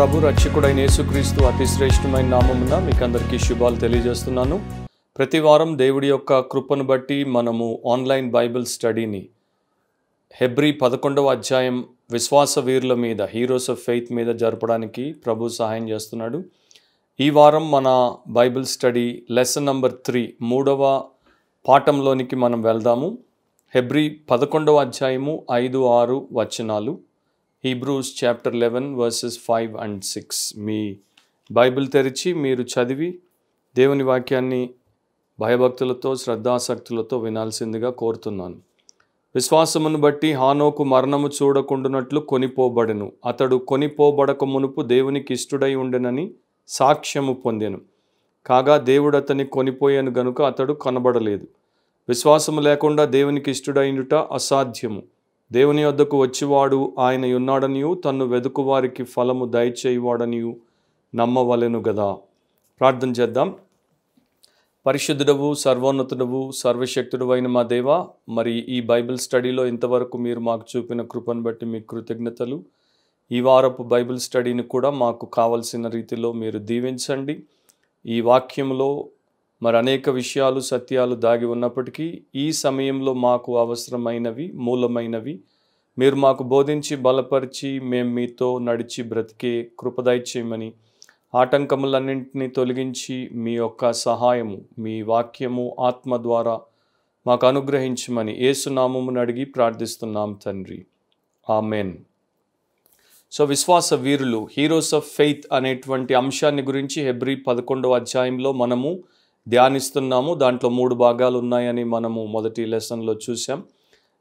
ప్రభు రక్షకుడైన యేసుక్రీస్తు అతి శ్రేష్ఠమైన నామమున మీకు అందరికీ శుభాలు తెలియజేస్తున్నాను ప్రతివారం దేవుడి యొక్క కృపను బట్టి మనము ఆన్లైన్ బైబిల్ స్టడీని హెబ్రి పదకొండవ అధ్యాయం విశ్వాస వీరుల మీద హీరోస్ ఆఫ్ ఫెయిత్ మీద జరపడానికి ప్రభు సహాయం చేస్తున్నాడు ఈ వారం మన Bible study lesson number three మూడవ పాఠంలోనికి మనం వెళ్దాము హెబ్రి పదకొండవ అధ్యాయము ఐదు ఆరు వచనాలు Hebrews chapter eleven verses five and six మీ బైబిల్ తెరిచి మీరు చదివి దేవుని వాక్యాన్ని భయభక్తులతో శ్రద్ధాసక్తులతో వినాల్సిందిగా కోరుతున్నాను విశ్వాసమును బట్టి హానోకు మరణము చూడకుండునట్లు కొనిపోబడెను అతడు కొనిపోబడక మునుపు దేవునికి ఇష్టుడై ఉండెనని సాక్ష్యము పొందెను కాగా దేవుడు అతన్ని కొనిపోయాను గనుక అతడు కనబడలేదు విశ్వాసము లేకుండా దేవునికి ఇష్టడైనట అసాధ్యము దేవుని వద్దకు వచ్చివాడు ఆయన ఉన్నాడనియు తన్ను వెదుకువారికి ఫలము దయచేయవాడనియు నమ్మవలెను గదా ప్రార్థన చేద్దాం పరిశుద్ధుడవు సర్వోన్నతుడవు సర్వశక్తుడు అయిన మా దేవ మరి ఈ బైబిల్ స్టడీలో ఇంతవరకు మీరు మాకు చూపిన కృపను బట్టి మీ కృతజ్ఞతలు ఈ వారపు బైబిల్ స్టడీని కూడా మాకు కావలసిన రీతిలో మీరు దీవించండి ఈ వాక్యంలో మరి అనేక విషయాలు సత్యాలు దాగి ఉన్నప్పటికీ ఈ సమయంలో మాకు అవసరమైనవి మూలమైనవి మీరు మాకు బోధించి బలపరిచి మేము మీతో నడిచి బ్రతికే కృపదయచేయమని ఆటంకములన్నింటినీ తొలగించి మీ యొక్క సహాయము మీ వాక్యము ఆత్మ ద్వారా మాకు అనుగ్రహించమని ఏసునామమును అడిగి ప్రార్థిస్తున్నాం తండ్రి ఆమెన్ సో విశ్వాస వీరులు హీరోస్ ఆఫ్ ఫెయిత్ అనేటువంటి అంశాన్ని గురించి హెబ్రి పదకొండవ అధ్యాయంలో మనము ధ్యానిస్తున్నాము దాంట్లో మూడు భాగాలు ఉన్నాయని మనము మొదటి లెసన్లో చూసాం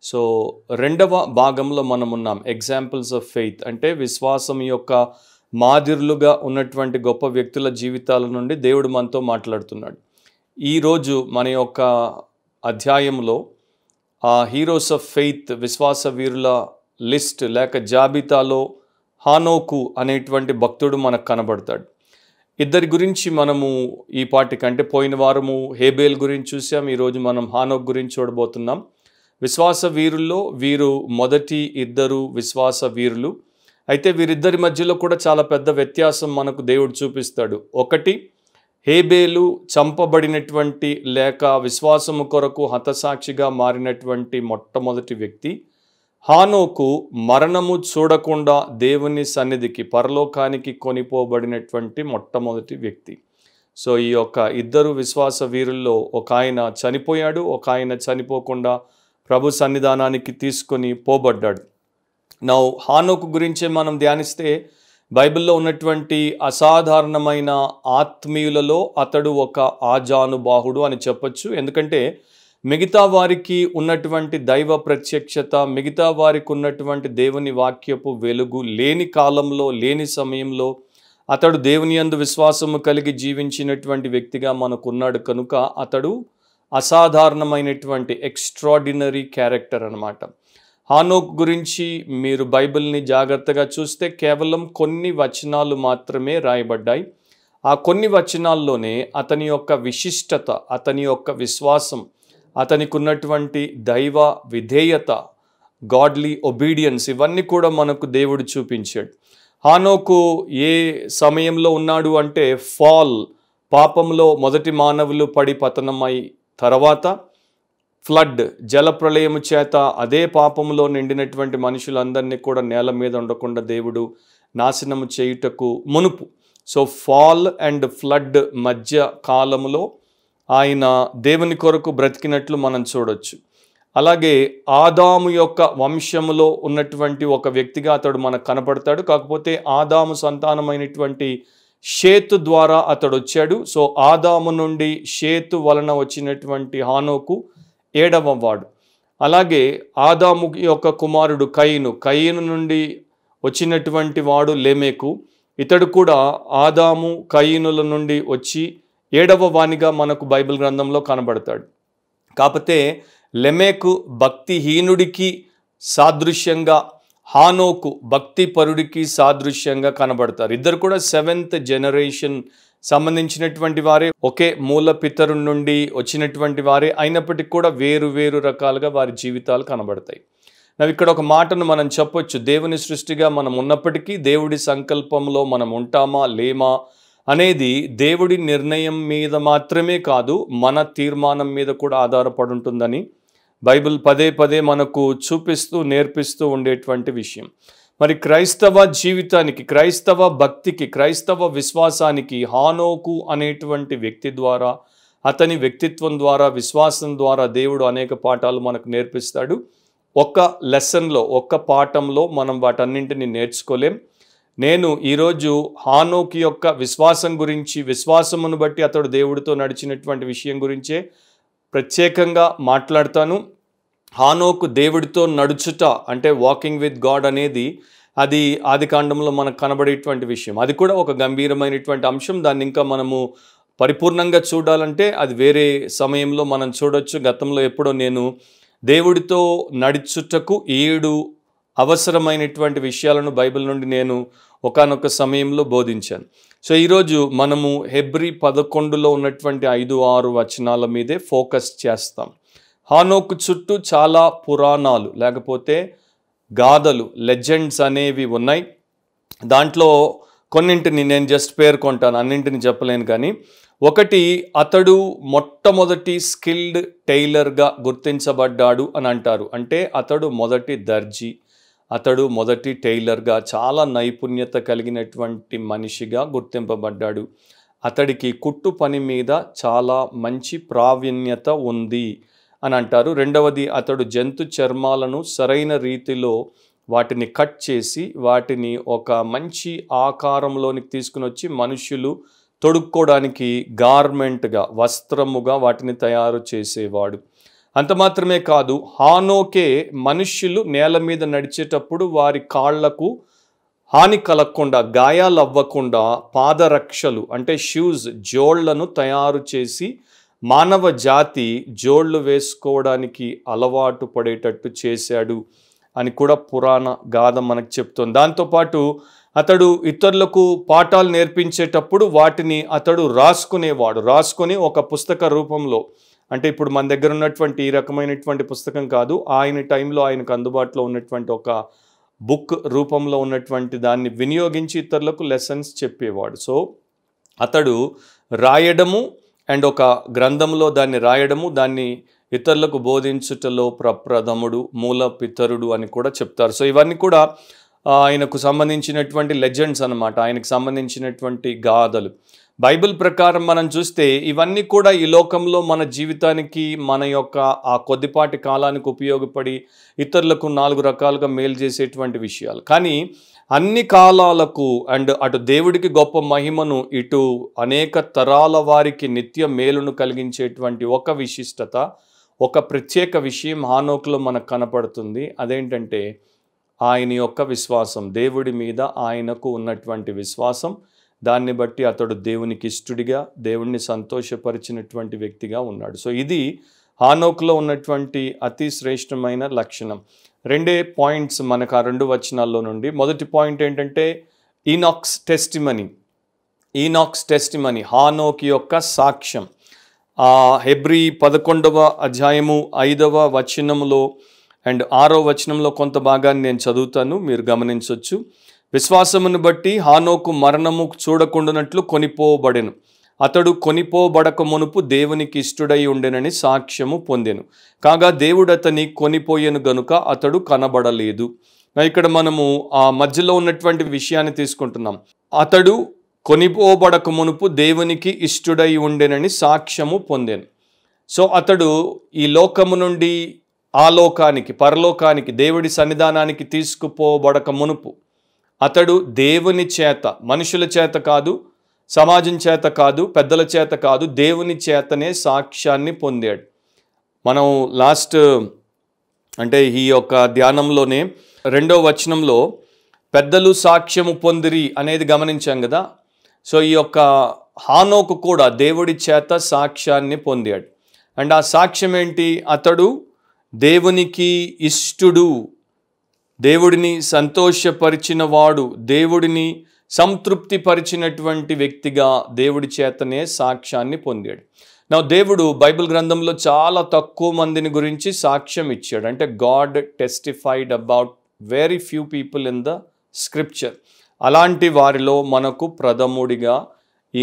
సో రెండవ భాగంలో మనం ఉన్నాం ఎగ్జాంపుల్స్ ఆఫ్ ఫెయిత్ అంటే విశ్వాసం యొక్క మాదిరులుగా ఉన్నటువంటి గొప్ప వ్యక్తుల జీవితాల నుండి దేవుడు మనతో మాట్లాడుతున్నాడు ఈరోజు మన యొక్క అధ్యాయంలో ఆ హీరోస్ ఆఫ్ ఫెయిత్ విశ్వాస వీరుల లిస్ట్ లేక జాబితాలో హానోకు అనేటువంటి భక్తుడు మనకు కనబడతాడు ఇద్దరి గురించి మనము ఈ పాటికంటే పోయిన వారము హేబేల్ గురించి చూసాం ఈరోజు మనం హానోక్ గురించి చూడబోతున్నాం విశ్వాస వీరుల్లో వీరు మొదటి ఇద్దరు విశ్వాస వీరులు అయితే వీరిద్దరి మధ్యలో కూడా చాలా పెద్ద వ్యత్యాసం మనకు దేవుడు చూపిస్తాడు ఒకటి హేబేలు చంపబడినటువంటి లేక విశ్వాసము కొరకు హతసాక్షిగా మారినటువంటి మొట్టమొదటి వ్యక్తి హానోకు మరణము చూడకుండా దేవుని సన్నిధికి పరలోకానికి కొనిపోబడినటువంటి మొట్టమొదటి వ్యక్తి సో ఈ యొక్క ఇద్దరు విశ్వాస వీరుల్లో ఒక ఆయన చనిపోయాడు ఒక ఆయన చనిపోకుండా ప్రభు సన్నిధానానికి తీసుకొని పోబడ్డాడు నా హానోకు గురించి మనం ధ్యానిస్తే బైబిల్లో ఉన్నటువంటి అసాధారణమైన ఆత్మీయులలో అతడు ఒక ఆజానుబాహుడు అని చెప్పొచ్చు ఎందుకంటే మిగతా వారికి ఉన్నటువంటి దైవ ప్రత్యక్షత మిగతా వారికి ఉన్నటువంటి దేవుని వాక్యపు వెలుగు లేని కాలంలో లేని సమయంలో అతడు దేవుని అందు విశ్వాసము కలిగి జీవించినటువంటి వ్యక్తిగా మనకున్నాడు కనుక అతడు అసాధారణమైనటువంటి ఎక్స్ట్రాడినరీ క్యారెక్టర్ అనమాట హానోక్ గురించి మీరు బైబిల్ని జాగ్రత్తగా చూస్తే కేవలం కొన్ని వచనాలు మాత్రమే రాయబడ్డాయి ఆ కొన్ని వచనాల్లోనే అతని యొక్క విశిష్టత అతని యొక్క విశ్వాసం అతనికి ఉన్నటువంటి దైవ విధేయత గాడ్లీ ఒబీడియన్స్ ఇవన్నీ కూడా మనకు దేవుడు చూపించాడు హానోకు ఏ సమయంలో ఉన్నాడు అంటే ఫాల్ పాపంలో మొదటి మానవులు పడి పతనమై తర్వాత ఫ్లడ్ ప్రళయము చేత అదే పాపంలో నిండినటువంటి మనుషులందరినీ కూడా నేల మీద ఉండకుండా దేవుడు నాశనము చేయుటకు మునుపు సో ఫాల్ అండ్ ఫ్లడ్ మధ్య కాలంలో ఆయన దేవుని కొరకు బ్రతికినట్లు మనం చూడొచ్చు అలాగే ఆదాము యొక్క వంశములో ఉన్నటువంటి ఒక వ్యక్తిగా అతడు మనకు కనపడతాడు కాకపోతే ఆదాము సంతానమైనటువంటి షేతు ద్వారా అతడు వచ్చాడు సో ఆదాము నుండి షేతు వలన వచ్చినటువంటి హానోకు ఏడవ వాడు అలాగే ఆదాము యొక్క కుమారుడు కయ్యను కయ్యను నుండి వచ్చినటువంటి వాడు లేమేకు ఇతడు కూడా ఆదాము కయ్యనుల నుండి వచ్చి ఏడవ వాణిగా మనకు బైబిల్ గ్రంథంలో కనబడతాడు కాకపోతే లెమేకు భక్తిహీనుడికి సాదృశ్యంగా హానోకు భక్తి పరుడికి సాదృశ్యంగా కనబడతారు ఇద్దరు కూడా సెవెంత్ జనరేషన్ సంబంధించినటువంటి వారే ఒకే మూల పితరు నుండి వచ్చినటువంటి వారే అయినప్పటికీ కూడా వేరు వేరు రకాలుగా వారి జీవితాలు కనబడతాయి నాకు ఇక్కడ ఒక మాటను మనం చెప్పొచ్చు దేవుని సృష్టిగా మనం ఉన్నప్పటికీ దేవుడి సంకల్పంలో మనం ఉంటామా లేమా అనేది దేవుడి నిర్ణయం మీద మాత్రమే కాదు మన తీర్మానం మీద కూడా ఆధారపడి ఉంటుందని బైబిల్ పదే పదే మనకు చూపిస్తూ నేర్పిస్తూ ఉండేటువంటి విషయం మరి క్రైస్తవ జీవితానికి క్రైస్తవ భక్తికి క్రైస్తవ విశ్వాసానికి హానోకు అనేటువంటి వ్యక్తి ద్వారా అతని వ్యక్తిత్వం ద్వారా విశ్వాసం ద్వారా దేవుడు అనేక పాఠాలు మనకు నేర్పిస్తాడు ఒక్క లెసన్లో ఒక్క పాఠంలో మనం వాటన్నింటినీ నేర్చుకోలేం నేను ఈరోజు హానోక్ యొక్క విశ్వాసం గురించి విశ్వాసమును బట్టి అతడు దేవుడితో నడిచినటువంటి విషయం గురించే ప్రత్యేకంగా మాట్లాడతాను హానోకు దేవుడితో నడుచుట అంటే వాకింగ్ విత్ గాడ్ అనేది అది ఆది కాండంలో మనకు కనబడేటువంటి విషయం అది కూడా ఒక గంభీరమైనటువంటి అంశం దాన్ని ఇంకా మనము పరిపూర్ణంగా చూడాలంటే అది వేరే సమయంలో మనం చూడొచ్చు గతంలో ఎప్పుడో నేను దేవుడితో నడుచుటకు ఏడు అవసరమైనటువంటి విషయాలను బైబిల్ నుండి నేను ఒకనొక సమయంలో బోధించాను సో ఈరోజు మనము హెబ్రి పదకొండులో ఉన్నటువంటి ఐదు ఆరు వచనాల మీదే ఫోకస్ చేస్తాం హానోకు చుట్టూ చాలా పురాణాలు లేకపోతే గాథలు లెజెండ్స్ అనేవి ఉన్నాయి దాంట్లో కొన్నింటిని నేను జస్ట్ పేర్కొంటాను అన్నింటిని చెప్పలేను కానీ ఒకటి అతడు మొట్టమొదటి స్కిల్డ్ టైలర్గా గుర్తించబడ్డాడు అని అంటారు అంటే అతడు మొదటి దర్జీ అతడు మొదటి టైలర్గా చాలా నైపుణ్యత కలిగినటువంటి మనిషిగా గుర్తింపబడ్డాడు అతడికి కుట్టు పని మీద చాలా మంచి ప్రావీణ్యత ఉంది అని అంటారు రెండవది అతడు జంతు చర్మాలను సరైన రీతిలో వాటిని కట్ చేసి వాటిని ఒక మంచి ఆకారంలోనికి తీసుకుని వచ్చి మనుషులు తొడుక్కోవడానికి గార్మెంట్గా వస్త్రముగా వాటిని తయారు చేసేవాడు అంత మాత్రమే కాదు హానోకే మనుష్యులు నేల మీద నడిచేటప్పుడు వారి కాళ్లకు హాని కలగకుండా గాయాలు అవ్వకుండా పాదరక్షలు అంటే షూస్ జోళ్లను తయారు చేసి మానవ జాతి జోళ్లు వేసుకోవడానికి అలవాటు పడేటట్టు చేశాడు అని కూడా పురాణ గాథ మనకు చెప్తుంది దాంతోపాటు అతడు ఇతరులకు పాఠాలు నేర్పించేటప్పుడు వాటిని అతడు రాసుకునేవాడు రాసుకొని ఒక పుస్తక రూపంలో అంటే ఇప్పుడు మన దగ్గర ఉన్నటువంటి ఈ రకమైనటువంటి పుస్తకం కాదు ఆయన టైంలో ఆయనకు అందుబాటులో ఉన్నటువంటి ఒక బుక్ రూపంలో ఉన్నటువంటి దాన్ని వినియోగించి ఇతరులకు లెసన్స్ చెప్పేవాడు సో అతడు రాయడము అండ్ ఒక గ్రంథంలో దాన్ని రాయడము దాన్ని ఇతరులకు బోధించుటలో ప్రప్రథముడు మూల పితరుడు అని కూడా చెప్తారు సో ఇవన్నీ కూడా ఆయనకు సంబంధించినటువంటి లెజెండ్స్ అనమాట ఆయనకు సంబంధించినటువంటి గాథలు బైబిల్ ప్రకారం మనం చూస్తే ఇవన్నీ కూడా ఈ లోకంలో మన జీవితానికి మన యొక్క ఆ కొద్దిపాటి కాలానికి ఉపయోగపడి ఇతరులకు నాలుగు రకాలుగా మేలు చేసేటువంటి విషయాలు కానీ అన్ని కాలాలకు అండ్ అటు దేవుడికి గొప్ప మహిమను ఇటు అనేక తరాల వారికి నిత్య మేలును కలిగించేటువంటి ఒక విశిష్టత ఒక ప్రత్యేక విషయం హానోక్లో మనకు కనపడుతుంది అదేంటంటే ఆయన యొక్క విశ్వాసం దేవుడి మీద ఆయనకు ఉన్నటువంటి విశ్వాసం దాన్ని బట్టి అతడు దేవునికి ఇష్టడిగా దేవుణ్ణి సంతోషపరిచినటువంటి వ్యక్తిగా ఉన్నాడు సో ఇది హానోక్లో ఉన్నటువంటి అతి శ్రేష్టమైన లక్షణం రెండే పాయింట్స్ మనకు ఆ రెండు వచనాల్లో నుండి మొదటి పాయింట్ ఏంటంటే ఈనాక్స్ టెస్టిమనీ ఈనాక్స్ టెస్టిమనీ హానోక్ యొక్క సాక్ష్యం ఆ హెబ్రి పదకొండవ అధ్యాయము ఐదవ వచనంలో అండ్ ఆరో వచనంలో కొంత భాగాన్ని నేను చదువుతాను మీరు గమనించవచ్చు విశ్వాసమును బట్టి హానోకు మరణము చూడకుండానట్లు కొనిపోబడెను అతడు కొనిపోబడక మునుపు దేవునికి ఇష్టడై ఉండెనని సాక్ష్యము పొందెను కాగా దేవుడు అతని కొనిపోయేను గనుక అతడు కనబడలేదు ఇక్కడ మనము ఆ మధ్యలో ఉన్నటువంటి విషయాన్ని తీసుకుంటున్నాం అతడు కొనిపోబడక మునుపు దేవునికి ఇష్టడై ఉండెనని సాక్ష్యము పొందాను సో అతడు ఈ లోకము నుండి ఆ లోకానికి పరలోకానికి దేవుడి సన్నిధానానికి తీసుకుపోబడక మునుపు అతడు దేవుని చేత మనుషుల చేత కాదు సమాజం చేత కాదు పెద్దల చేత కాదు దేవుని చేతనే సాక్ష్యాన్ని పొందాడు మనం లాస్ట్ అంటే ఈ యొక్క ధ్యానంలోనే రెండో వచనంలో పెద్దలు సాక్ష్యము పొందిరి అనేది గమనించాం కదా సో ఈ యొక్క హానోకు కూడా దేవుడి చేత సాక్ష్యాన్ని పొందాడు అండ్ ఆ సాక్ష్యం ఏంటి అతడు దేవునికి ఇష్టుడు దేవుడిని సంతోషపరిచినవాడు దేవుడిని సంతృప్తిపరిచినటువంటి వ్యక్తిగా దేవుడి చేతనే సాక్ష్యాన్ని పొందాడు నా దేవుడు బైబిల్ గ్రంథంలో చాలా తక్కువ మందిని గురించి సాక్ష్యం ఇచ్చాడు అంటే God testified about very few people in the scripture అలాంటి వారిలో మనకు ప్రథముడిగా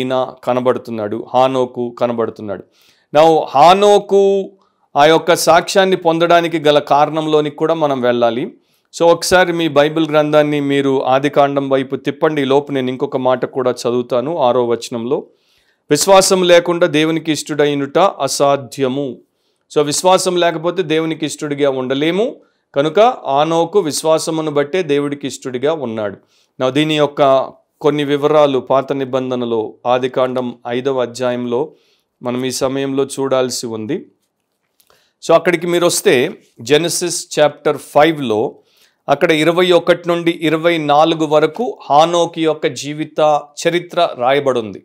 ఈయన కనబడుతున్నాడు హానోకు కనబడుతున్నాడు నా హానోకు ఆ యొక్క సాక్ష్యాన్ని పొందడానికి గల కారణంలోనికి కూడా మనం వెళ్ళాలి సో ఒకసారి మీ బైబిల్ గ్రంథాన్ని మీరు ఆదికాండం వైపు తిప్పండి లోపు నేను ఇంకొక మాట కూడా చదువుతాను ఆరో వచనంలో విశ్వాసం లేకుండా దేవునికి ఇష్టడైనట అసాధ్యము సో విశ్వాసం లేకపోతే దేవునికి ఇష్టడిగా ఉండలేము కనుక ఆనోకు విశ్వాసమును బట్టే దేవుడికి ఇష్టడిగా ఉన్నాడు నా దీని యొక్క కొన్ని వివరాలు పాత నిబంధనలో ఆదికాండం ఐదవ అధ్యాయంలో మనం ఈ సమయంలో చూడాల్సి ఉంది సో అక్కడికి మీరు వస్తే జెనసిస్ చాప్టర్ ఫైవ్లో లో అక్కడ ఇరవై ఒకటి నుండి ఇరవై నాలుగు వరకు హానోకి యొక్క జీవిత చరిత్ర రాయబడుంది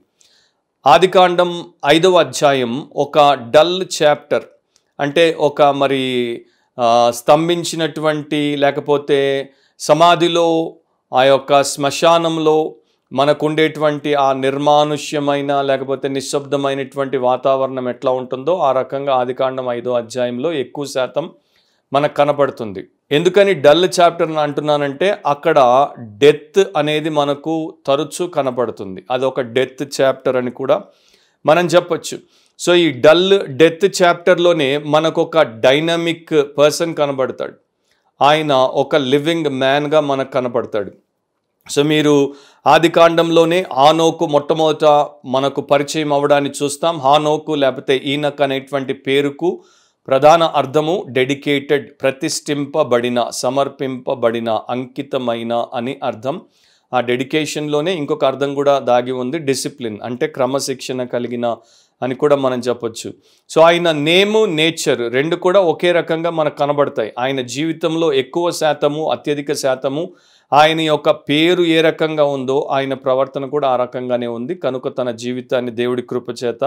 ఆదికాండం ఐదవ అధ్యాయం ఒక డల్ చాప్టర్ అంటే ఒక మరి స్తంభించినటువంటి లేకపోతే సమాధిలో ఆ యొక్క శ్మశానంలో మనకు ఉండేటువంటి ఆ నిర్మానుష్యమైన లేకపోతే నిశ్శబ్దమైనటువంటి వాతావరణం ఎట్లా ఉంటుందో ఆ రకంగా ఆదికాండం ఐదో అధ్యాయంలో ఎక్కువ శాతం మనకు కనపడుతుంది ఎందుకని డల్ చాప్టర్ అంటున్నానంటే అక్కడ డెత్ అనేది మనకు తరచూ కనపడుతుంది అది ఒక డెత్ చాప్టర్ అని కూడా మనం చెప్పచ్చు సో ఈ డల్ డెత్ చాప్టర్లోనే మనకు ఒక డైనమిక్ పర్సన్ కనబడతాడు ఆయన ఒక లివింగ్ మ్యాన్గా మనకు కనపడతాడు సో మీరు ఆది కాండంలోనే ఆనోకు మొట్టమొదట మనకు పరిచయం అవ్వడాన్ని చూస్తాం హానోకు లేకపోతే ఈనక్ అనేటువంటి పేరుకు ప్రధాన అర్థము డెడికేటెడ్ ప్రతిష్ఠింపబడిన సమర్పింపబడిన అంకితమైన అని అర్థం ఆ డెడికేషన్లోనే ఇంకొక అర్థం కూడా దాగి ఉంది డిసిప్లిన్ అంటే క్రమశిక్షణ కలిగిన అని కూడా మనం చెప్పొచ్చు సో ఆయన నేము నేచర్ రెండు కూడా ఒకే రకంగా మనకు కనబడతాయి ఆయన జీవితంలో ఎక్కువ శాతము అత్యధిక శాతము ఆయన యొక్క పేరు ఏ రకంగా ఉందో ఆయన ప్రవర్తన కూడా ఆ రకంగానే ఉంది కనుక తన జీవితాన్ని దేవుడి కృప చేత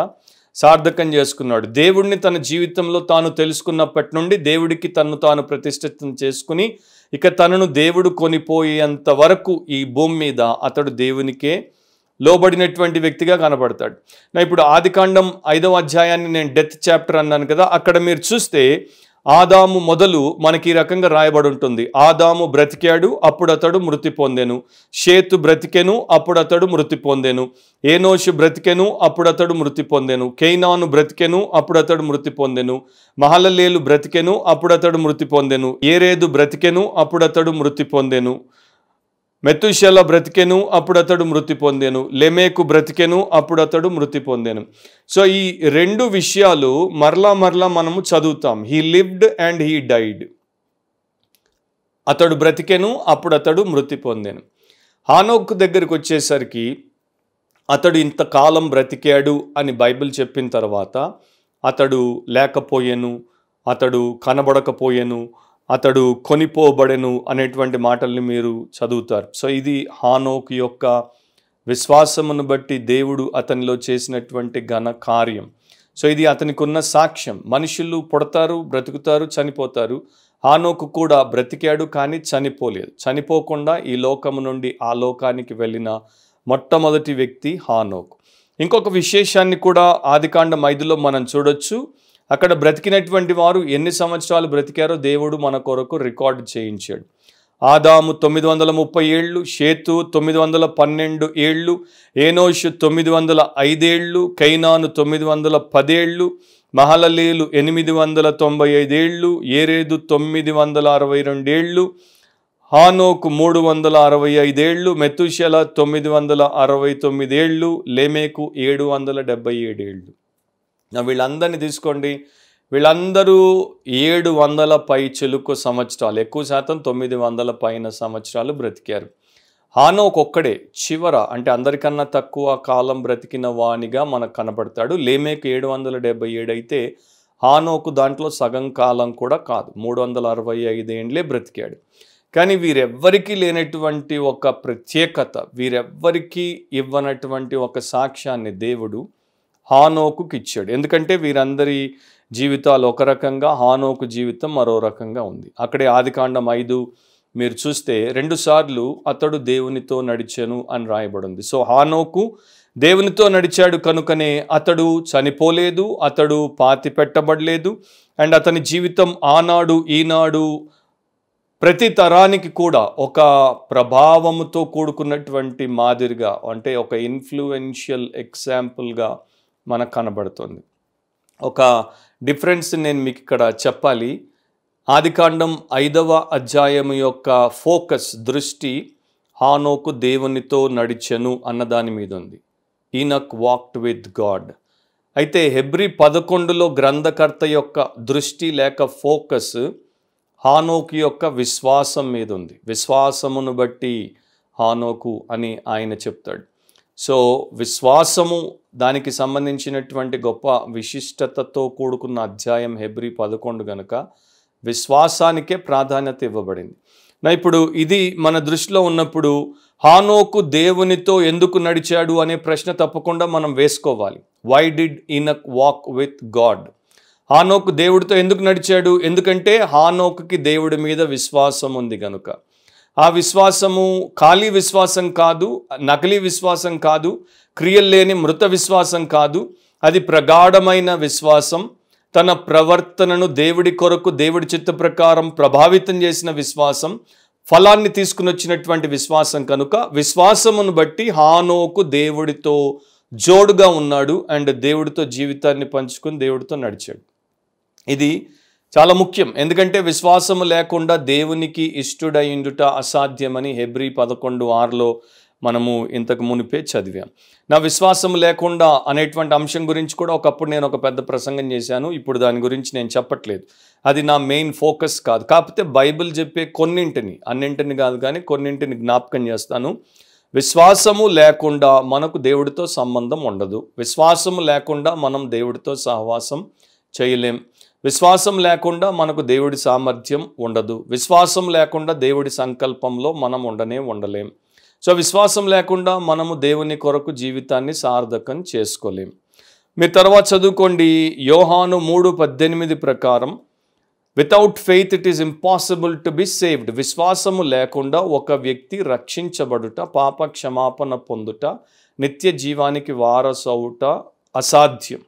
సార్థకం చేసుకున్నాడు దేవుడిని తన జీవితంలో తాను తెలుసుకున్నప్పటి నుండి దేవుడికి తను తాను ప్రతిష్ఠితం చేసుకుని ఇక తనను దేవుడు కొనిపోయేంత వరకు ఈ భూమి మీద అతడు దేవునికే లోబడినటువంటి వ్యక్తిగా కనబడతాడు నా ఇప్పుడు ఆదికాండం ఐదవ అధ్యాయాన్ని నేను డెత్ చాప్టర్ అన్నాను కదా అక్కడ మీరు చూస్తే ఆదాము మొదలు మనకి ఈ రకంగా రాయబడి ఉంటుంది ఆదాము బ్రతికాడు అప్పుడు అతడు మృతి పొందెను షేతు బ్రతికెను అప్పుడు అతడు మృతి పొందెను ఏనోషు బ్రతికెను అప్పుడు అతడు మృతి పొందెను కెయినాను బ్రతికెను అప్పుడు అతడు మృతి పొందెను మహలలేలు బ్రతికెను అప్పుడు అతడు మృతి పొందెను ఏరేదు బ్రతికెను అప్పుడు అతడు మృతి పొందెను మెతుషల బ్రతికెను అప్పుడు అతడు మృతి పొందాను లెమేకు బ్రతికెను అప్పుడు అతడు మృతి పొందాను సో ఈ రెండు విషయాలు మరలా మరలా మనము చదువుతాం he lived and he died అతడు బ్రతికెను అప్పుడు అతడు మృతి పొందాను హానోక్ దగ్గరికి వచ్చేసరికి అతడు ఇంతకాలం బ్రతికాడు అని బైబిల్ చెప్పిన తర్వాత అతడు లేకపోయాను అతడు కనబడకపోయాను అతడు కొనిపోబడెను అనేటువంటి మాటల్ని మీరు చదువుతారు సో ఇది హానోక్ యొక్క విశ్వాసమును బట్టి దేవుడు అతనిలో చేసినటువంటి ఘన కార్యం సో ఇది అతనికి ఉన్న సాక్ష్యం మనుషులు పుడతారు బ్రతుకుతారు చనిపోతారు హానోకు కూడా బ్రతికాడు కానీ చనిపోలేదు చనిపోకుండా ఈ లోకము నుండి ఆ లోకానికి వెళ్ళిన మొట్టమొదటి వ్యక్తి హానోక్ ఇంకొక విశేషాన్ని కూడా ఆదికాండం ఐదులో మనం చూడొచ్చు అక్కడ బ్రతికినటువంటి వారు ఎన్ని సంవత్సరాలు బ్రతికారో దేవుడు మన కొరకు రికార్డు చేయించాడు ఆదాము తొమ్మిది వందల ముప్పై ఏళ్ళు షేతు తొమ్మిది వందల పన్నెండు ఏళ్ళు ఏనోష్ తొమ్మిది వందల ఐదేళ్ళు కైనాను తొమ్మిది వందల పదేళ్ళు మహలలేలు ఎనిమిది వందల తొంభై ఐదేళ్ళు ఏరేదు తొమ్మిది వందల అరవై రెండేళ్ళు హానోకు మూడు వందల అరవై ఐదేళ్ళు మెతుషెల తొమ్మిది వందల అరవై తొమ్మిదేళ్ళు లేమేకు ఏడు వందల డెబ్బై ఏడేళ్ళు వీళ్ళందరినీ తీసుకోండి వీళ్ళందరూ ఏడు వందల పై చిలుకు సంవత్సరాలు ఎక్కువ శాతం తొమ్మిది వందల పైన సంవత్సరాలు బ్రతికారు హానోక్ ఒక్కడే చివర అంటే అందరికన్నా తక్కువ కాలం బ్రతికిన వాణిగా మనకు కనపడతాడు లేమేకు ఏడు వందల డెబ్బై ఏడు అయితే హానోకు దాంట్లో సగం కాలం కూడా కాదు మూడు వందల అరవై ఐదేండ్లే బ్రతికాడు కానీ వీరెవ్వరికీ లేనటువంటి ఒక ప్రత్యేకత వీరెవ్వరికీ ఇవ్వనటువంటి ఒక సాక్ష్యాన్ని దేవుడు హానోకుకి ఇచ్చాడు ఎందుకంటే వీరందరి జీవితాలు ఒక రకంగా హానోకు జీవితం మరో రకంగా ఉంది అక్కడే ఆదికాండం ఐదు మీరు చూస్తే రెండుసార్లు అతడు దేవునితో నడిచాను అని రాయబడింది సో హానోకు దేవునితో నడిచాడు కనుకనే అతడు చనిపోలేదు అతడు పాతి పెట్టబడలేదు అండ్ అతని జీవితం ఆనాడు ఈనాడు ప్రతి తరానికి కూడా ఒక ప్రభావముతో కూడుకున్నటువంటి మాదిరిగా అంటే ఒక ఇన్ఫ్లుయెన్షియల్ ఎగ్జాంపుల్గా మనకు కనబడుతుంది ఒక డిఫరెన్స్ నేను మీకు ఇక్కడ చెప్పాలి ఆదికాండం ఐదవ అధ్యాయం యొక్క ఫోకస్ దృష్టి హానోకు దేవునితో నడిచెను అన్నదాని మీద ఉంది ఈనక్ వాక్డ్ విత్ గాడ్ అయితే హెబ్రి పదకొండులో గ్రంథకర్త యొక్క దృష్టి లేక ఫోకస్ హానోకు యొక్క విశ్వాసం మీద ఉంది విశ్వాసమును బట్టి హానోకు అని ఆయన చెప్తాడు సో విశ్వాసము దానికి సంబంధించినటువంటి గొప్ప విశిష్టతతో కూడుకున్న అధ్యాయం హెబ్రి పదకొండు గనుక విశ్వాసానికే ప్రాధాన్యత ఇవ్వబడింది నా ఇప్పుడు ఇది మన దృష్టిలో ఉన్నప్పుడు హానోకు దేవునితో ఎందుకు నడిచాడు అనే ప్రశ్న తప్పకుండా మనం వేసుకోవాలి why did Enoch walk with God హానోకు దేవుడితో ఎందుకు నడిచాడు ఎందుకంటే హానోకుకి దేవుడి మీద విశ్వాసం ఉంది కనుక ఆ విశ్వాసము ఖాళీ విశ్వాసం కాదు నకిలీ విశ్వాసం కాదు క్రియలు లేని మృత విశ్వాసం కాదు అది ప్రగాఢమైన విశ్వాసం తన ప్రవర్తనను దేవుడి కొరకు దేవుడి చిత్త ప్రకారం ప్రభావితం చేసిన విశ్వాసం ఫలాన్ని తీసుకుని వచ్చినటువంటి విశ్వాసం కనుక విశ్వాసమును బట్టి హానోకు దేవుడితో జోడుగా ఉన్నాడు అండ్ దేవుడితో జీవితాన్ని పంచుకొని దేవుడితో నడిచాడు ఇది చాలా ముఖ్యం ఎందుకంటే విశ్వాసం లేకుండా దేవునికి ఇష్టడైండుట అసాధ్యమని హెబ్రి పదకొండు ఆరులో మనము ఇంతకు మునిపే చదివాం నా విశ్వాసం లేకుండా అనేటువంటి అంశం గురించి కూడా ఒకప్పుడు నేను ఒక పెద్ద ప్రసంగం చేశాను ఇప్పుడు దాని గురించి నేను చెప్పట్లేదు అది నా మెయిన్ ఫోకస్ కాదు కాకపోతే బైబిల్ చెప్పే కొన్నింటిని అన్నింటిని కాదు కానీ కొన్నింటిని జ్ఞాపకం చేస్తాను విశ్వాసము లేకుండా మనకు దేవుడితో సంబంధం ఉండదు విశ్వాసము లేకుండా మనం దేవుడితో సహవాసం చేయలేం విశ్వాసం లేకుండా మనకు దేవుడి సామర్థ్యం ఉండదు విశ్వాసం లేకుండా దేవుడి సంకల్పంలో మనం ఉండనే ఉండలేం సో విశ్వాసం లేకుండా మనము దేవుని కొరకు జీవితాన్ని సార్థకం చేసుకోలేం మీ తర్వాత చదువుకోండి యోహాను మూడు పద్దెనిమిది ప్రకారం without faith it is impossible to be saved విశ్వాసము లేకుండా ఒక వ్యక్తి రక్షించబడుట పాప క్షమాపణ పొందుట నిత్య జీవానికి వారసవుట అసాధ్యం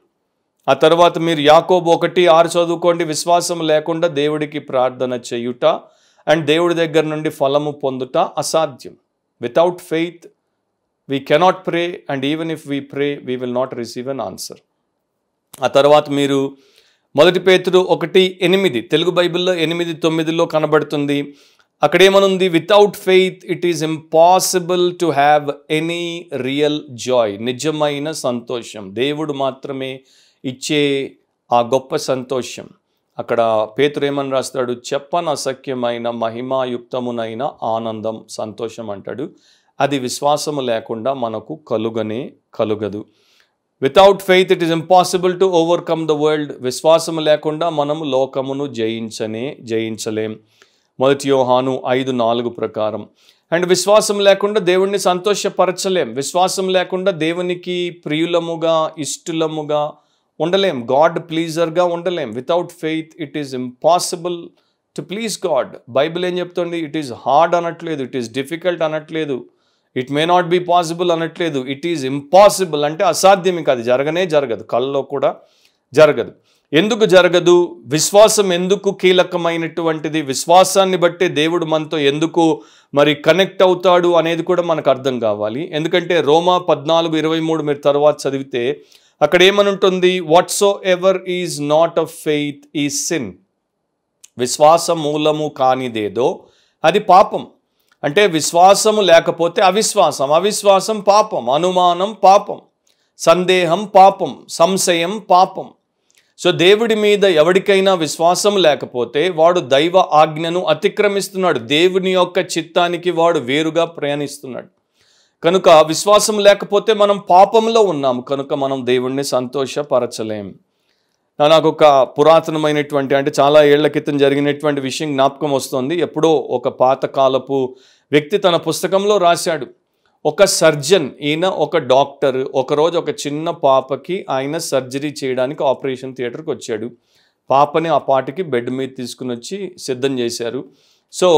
ఆ తర్వాత మీరు యాకోబు ఒకటి ఆరు చదువుకోండి విశ్వాసం లేకుండా దేవుడికి ప్రార్థన చేయుట అండ్ దేవుడి దగ్గర నుండి ఫలము పొందుట అసాధ్యం without faith we cannot pray and even if we pray we will not receive an answer ఆ తర్వాత మీరు మొదటి పేతుడు ఒకటి ఎనిమిది తెలుగు బైబిల్లో ఎనిమిది తొమ్మిదిలో కనబడుతుంది అక్కడేమనుంది without faith it is impossible to have any real joy నిజమైన సంతోషం దేవుడు మాత్రమే ఇచ్చే ఆ గొప్ప సంతోషం అక్కడ పేతురు ఏమని రాస్తాడు చెప్పన అసఖ్యమైన మహిమాయుక్తమునైన ఆనందం సంతోషం అంటాడు అది విశ్వాసము లేకుండా మనకు కలుగనే కలుగదు without faith it is impossible to overcome the world విశ్వాసము లేకుండా మనము లోకమును జయించనే జయించలేం మొదటి యోహాను ఐదు నాలుగు ప్రకారం అండ్ విశ్వాసం లేకుండా దేవుణ్ణి సంతోషపరచలేం విశ్వాసం లేకుండా దేవునికి ప్రియులముగా ఇష్టలముగా ఉండలేం గాడ్ ప్లీజర్గా ఉండలేం without faith it is impossible to please God Bible ఏం చెప్తుంది ఇట్ ఈస్ హార్డ్ అనట్లేదు ఇట్ ఈస్ డిఫికల్ట్ అనట్లేదు it may not be possible అనట్లేదు ఇట్ ఈజ్ ఇంపాసిబుల్ అంటే అసాధ్యం ఇంకా అది జరగనే జరగదు కళ్ళలో కూడా జరగదు ఎందుకు జరగదు విశ్వాసం ఎందుకు కీలకమైనటువంటిది విశ్వాసాన్ని బట్టే దేవుడు మనతో ఎందుకు మరి కనెక్ట్ అవుతాడు అనేది కూడా మనకు అర్థం కావాలి ఎందుకంటే రోమా పద్నాలుగు ఇరవై మూడు మీరు తర్వాత చదివితే అక్కడ ఏమనుంటుంది whatsoever is not a faith ఈ సిన్ విశ్వాస మూలము కానిదేదో అది పాపం అంటే విశ్వాసము లేకపోతే అవిశ్వాసం అవిశ్వాసం పాపం అనుమానం పాపం సందేహం పాపం సంశయం పాపం సో దేవుడి మీద ఎవడికైనా విశ్వాసం లేకపోతే వాడు దైవ ఆజ్ఞను అతిక్రమిస్తున్నాడు దేవుని యొక్క చిత్తానికి వాడు వేరుగా ప్రయాణిస్తున్నాడు కనుక విశ్వాసం లేకపోతే మనం పాపంలో ఉన్నాం కనుక మనం దేవుణ్ణి సంతోషపరచలేం నాకు ఒక పురాతనమైనటువంటి అంటే చాలా ఏళ్ల క్రితం జరిగినటువంటి విషయం జ్ఞాపకం వస్తుంది ఎప్పుడో ఒక పాతకాలపు వ్యక్తి తన పుస్తకంలో రాశాడు ఒక సర్జన్ ఈయన ఒక డాక్టర్ ఒకరోజు ఒక చిన్న పాపకి ఆయన సర్జరీ చేయడానికి ఆపరేషన్ థియేటర్కి వచ్చాడు పాపని ఆ పాటికి బెడ్ మీద తీసుకుని వచ్చి సిద్ధం చేశారు సో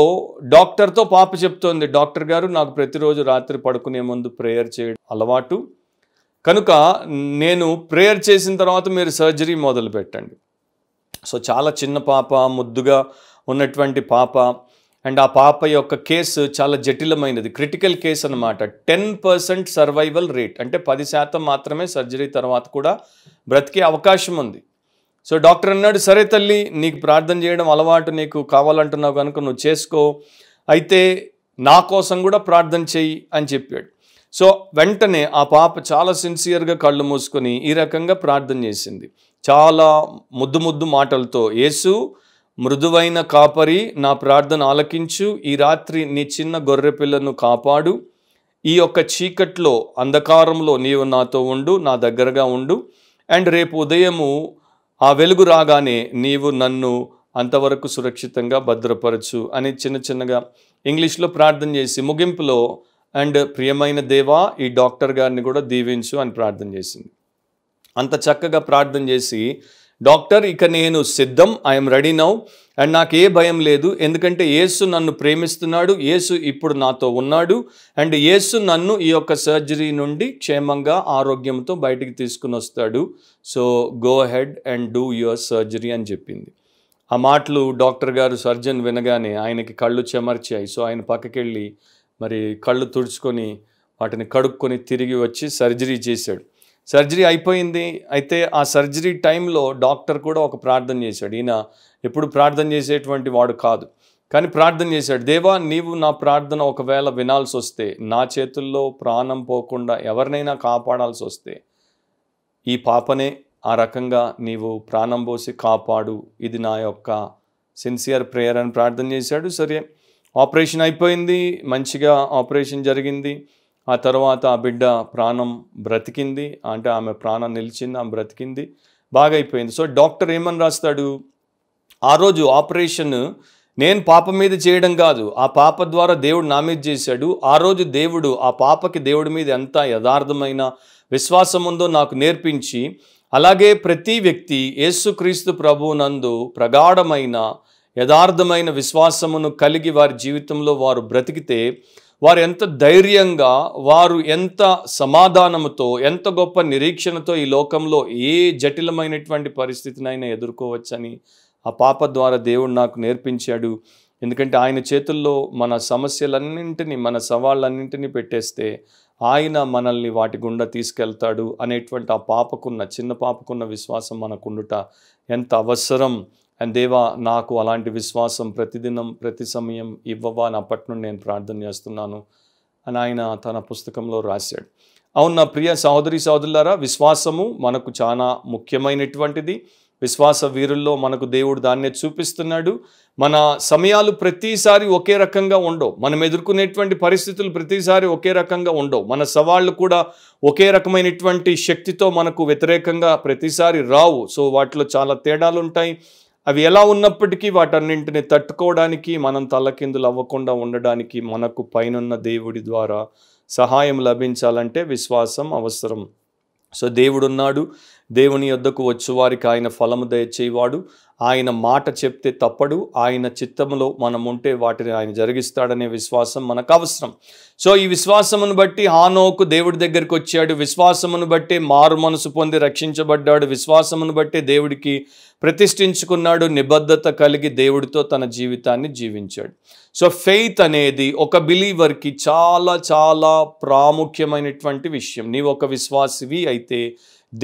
డాక్టర్తో పాప చెప్తోంది డాక్టర్ గారు నాకు ప్రతిరోజు రాత్రి పడుకునే ముందు ప్రేయర్ చేయడం అలవాటు కనుక నేను ప్రేయర్ చేసిన తర్వాత మీరు సర్జరీ మొదలు పెట్టండి సో చాలా చిన్న పాప ముద్దుగా ఉన్నటువంటి పాప అండ్ ఆ పాప యొక్క కేసు చాలా జటిలమైనది క్రిటికల్ కేసు అనమాట టెన్ పర్సెంట్ సర్వైవల్ రేట్ అంటే పది శాతం మాత్రమే సర్జరీ తర్వాత కూడా బ్రతికే అవకాశం ఉంది సో డాక్టర్ అన్నాడు సరే తల్లి నీకు ప్రార్థన చేయడం అలవాటు నీకు కావాలంటున్నావు కనుక నువ్వు చేసుకో అయితే నా కోసం కూడా ప్రార్థన చెయ్యి అని చెప్పాడు సో వెంటనే ఆ పాప చాలా సిన్సియర్గా కళ్ళు మూసుకొని ఈ రకంగా ప్రార్థన చేసింది చాలా ముద్దు ముద్దు మాటలతో యేసు మృదువైన కాపరి నా ప్రార్థన ఆలకించు ఈ రాత్రి నీ చిన్న గొర్రె పిల్లను కాపాడు ఈ యొక్క చీకట్లో అంధకారంలో నీవు నాతో ఉండు నా దగ్గరగా ఉండు అండ్ రేపు ఉదయము ఆ వెలుగు రాగానే నీవు నన్ను అంతవరకు సురక్షితంగా భద్రపరచు అని చిన్న చిన్నగా ఇంగ్లీష్లో ప్రార్థన చేసి ముగింపులో అండ్ ప్రియమైన దేవా ఈ డాక్టర్ గారిని కూడా దీవించు అని ప్రార్థన చేసింది అంత చక్కగా ప్రార్థన చేసి డాక్టర్ ఇక నేను సిద్ధం ఐఎమ్ రెడీ నౌ అండ్ నాకు ఏ భయం లేదు ఎందుకంటే యేసు నన్ను ప్రేమిస్తున్నాడు ఏసు ఇప్పుడు నాతో ఉన్నాడు అండ్ యేసు నన్ను ఈ యొక్క సర్జరీ నుండి క్షేమంగా ఆరోగ్యంతో బయటికి తీసుకుని వస్తాడు so go ahead and do your surgery అని చెప్పింది ఆ మాటలు డాక్టర్ గారు సర్జన్ వినగానే ఆయనకి కళ్ళు చెమర్చాయి సో ఆయన పక్కకెళ్ళి మరి కళ్ళు తుడుచుకొని వాటిని కడుక్కొని తిరిగి వచ్చి సర్జరీ చేశాడు సర్జరీ అయిపోయింది అయితే ఆ సర్జరీ టైంలో డాక్టర్ కూడా ఒక ప్రార్థన చేశాడు ఈయన ఎప్పుడు ప్రార్థన చేసేటువంటి వాడు కాదు కానీ ప్రార్థన చేశాడు దేవా నీవు నా ప్రార్థన ఒకవేళ వినాల్సి వస్తే నా చేతుల్లో ప్రాణం పోకుండా ఎవరినైనా కాపాడాల్సి వస్తే ఈ పాపనే ఆ రకంగా నీవు ప్రాణం పోసి కాపాడు ఇది నా యొక్క సిన్సియర్ ప్రేయర్ అని ప్రార్థన చేశాడు సరే ఆపరేషన్ అయిపోయింది మంచిగా ఆపరేషన్ జరిగింది ఆ తర్వాత ఆ బిడ్డ ప్రాణం బ్రతికింది అంటే ఆమె ప్రాణం నిలిచింది ఆమె బ్రతికింది బాగైపోయింది సో డాక్టర్ ఏమని రాస్తాడు ఆ రోజు ఆపరేషన్ నేను పాప మీద చేయడం కాదు ఆ పాప ద్వారా దేవుడు నా మీద చేశాడు ఆ రోజు దేవుడు ఆ పాపకి దేవుడి మీద ఎంత యథార్థమైన విశ్వాసం ఉందో నాకు నేర్పించి అలాగే ప్రతి వ్యక్తి యేసుక్రీస్తు ప్రభువునందు ప్రగాఢమైన యథార్థమైన విశ్వాసమును కలిగి వారి జీవితంలో వారు బ్రతికితే వారు ఎంత ధైర్యంగా వారు ఎంత సమాధానముతో ఎంత గొప్ప నిరీక్షణతో ఈ లోకంలో ఏ జటిలమైనటువంటి పరిస్థితినైనా ఎదుర్కోవచ్చని ఆ పాప ద్వారా దేవుడు నాకు నేర్పించాడు ఎందుకంటే ఆయన చేతుల్లో మన సమస్యలన్నింటినీ మన సవాళ్ళన్నింటినీ పెట్టేస్తే ఆయన మనల్ని వాటి గుండా తీసుకెళ్తాడు అనేటువంటి ఆ పాపకున్న చిన్న పాపకున్న విశ్వాసం మనకుండుట ఎంత అవసరం అండ్ దేవా నాకు అలాంటి విశ్వాసం ప్రతిదినం ప్రతి సమయం ఇవ్వవా అని అప్పటి నుండి నేను ప్రార్థన చేస్తున్నాను అని ఆయన తన పుస్తకంలో రాశాడు అవును నా ప్రియ సహోదరి సహోదరులారా విశ్వాసము మనకు చాలా ముఖ్యమైనటువంటిది విశ్వాస వీరుల్లో మనకు దేవుడు దాన్నే చూపిస్తున్నాడు మన సమయాలు ప్రతిసారి ఒకే రకంగా ఉండవు మనం ఎదుర్కొనేటువంటి పరిస్థితులు ప్రతిసారి ఒకే రకంగా ఉండవు మన సవాళ్ళు కూడా ఒకే రకమైనటువంటి శక్తితో మనకు వ్యతిరేకంగా ప్రతిసారి రావు సో వాటిలో చాలా తేడాలు ఉంటాయి అవి ఎలా ఉన్నప్పటికీ వాటన్నింటిని తట్టుకోవడానికి మనం తలకిందులు అవ్వకుండా ఉండడానికి మనకు పైనున్న దేవుడి ద్వారా సహాయం లభించాలంటే విశ్వాసం అవసరం సో దేవుడున్నాడు దేవుని యొద్దకు వారికి ఆయన ఫలము దయచేవాడు ఆయన మాట చెప్తే తప్పడు ఆయన చిత్తంలో మనం ఉంటే వాటిని ఆయన జరిగిస్తాడనే విశ్వాసం మనకు అవసరం సో ఈ విశ్వాసమును బట్టి హానోకు దేవుడి దగ్గరికి వచ్చాడు విశ్వాసమును బట్టి మారు మనసు పొంది రక్షించబడ్డాడు విశ్వాసమును బట్టి దేవుడికి ప్రతిష్ఠించుకున్నాడు నిబద్ధత కలిగి దేవుడితో తన జీవితాన్ని జీవించాడు సో ఫెయిత్ అనేది ఒక బిలీవర్కి చాలా చాలా ప్రాముఖ్యమైనటువంటి విషయం నీవు ఒక విశ్వాసివి అయితే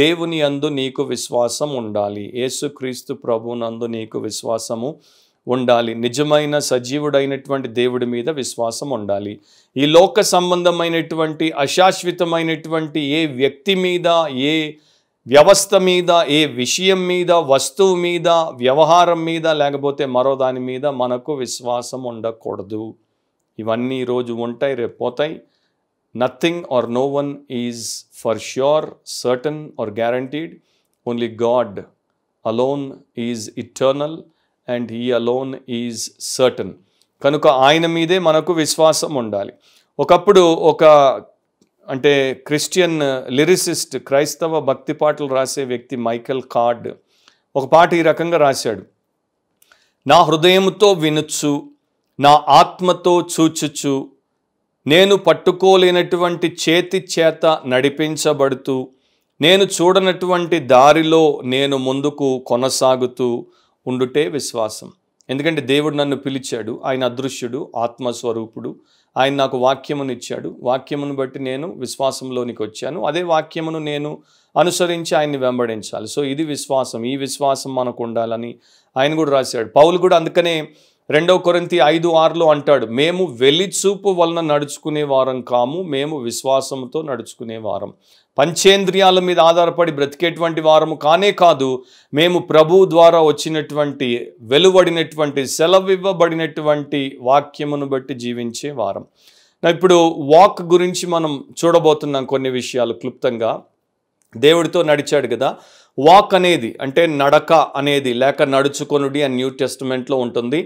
దేవుని అందు నీకు విశ్వాసం ఉండాలి యేసుక్రీస్తు ప్రభునందు నీకు విశ్వాసము ఉండాలి నిజమైన సజీవుడైనటువంటి దేవుడి మీద విశ్వాసం ఉండాలి ఈ లోక సంబంధమైనటువంటి అశాశ్వతమైనటువంటి ఏ వ్యక్తి మీద ఏ వ్యవస్థ మీద ఏ విషయం మీద వస్తువు మీద వ్యవహారం మీద లేకపోతే మరో దాని మీద మనకు విశ్వాసం ఉండకూడదు ఇవన్నీ రోజు ఉంటాయి రేపు పోతాయి nothing or no one is for sure certain or guaranteed only God alone is eternal and he alone is certain కనుక ఆయన మీదే మనకు విశ్వాసం ఉండాలి ఒకప్పుడు ఒక అంటే క్రిస్టియన్ లిరిసిస్ట్ క్రైస్తవ భక్తి పాటలు రాసే వ్యక్తి మైకెల్ కార్డ్ ఒక పాట ఈ రకంగా రాశాడు నా హృదయంతో వినుచు నా ఆత్మతో చూచుచు నేను పట్టుకోలేనటువంటి చేతి చేత నడిపించబడుతూ నేను చూడనటువంటి దారిలో నేను ముందుకు కొనసాగుతూ ఉండుటే విశ్వాసం ఎందుకంటే దేవుడు నన్ను పిలిచాడు ఆయన అదృశ్యుడు ఆత్మస్వరూపుడు ఆయన నాకు వాక్యమును ఇచ్చాడు వాక్యమును బట్టి నేను విశ్వాసంలోనికి వచ్చాను అదే వాక్యమును నేను అనుసరించి ఆయన్ని వెంబడించాలి సో ఇది విశ్వాసం ఈ విశ్వాసం మనకు ఉండాలని ఆయన కూడా రాశాడు పౌలు కూడా అందుకనే రెండో కొరింతి ఐదు ఆరులో అంటాడు మేము వెలిచూపు వలన నడుచుకునే వారం కాము మేము విశ్వాసంతో నడుచుకునే వారం పంచేంద్రియాల మీద ఆధారపడి బ్రతికేటువంటి వారము కానే కాదు మేము ప్రభు ద్వారా వచ్చినటువంటి వెలువడినటువంటి సెలవివ్వబడినటువంటి వాక్యమును బట్టి జీవించే వారం ఇప్పుడు వాక్ గురించి మనం చూడబోతున్నాం కొన్ని విషయాలు క్లుప్తంగా దేవుడితో నడిచాడు కదా వాక్ అనేది అంటే నడక అనేది లేక నడుచుకొనుడి అని న్యూ టెస్ట్మెంట్లో ఉంటుంది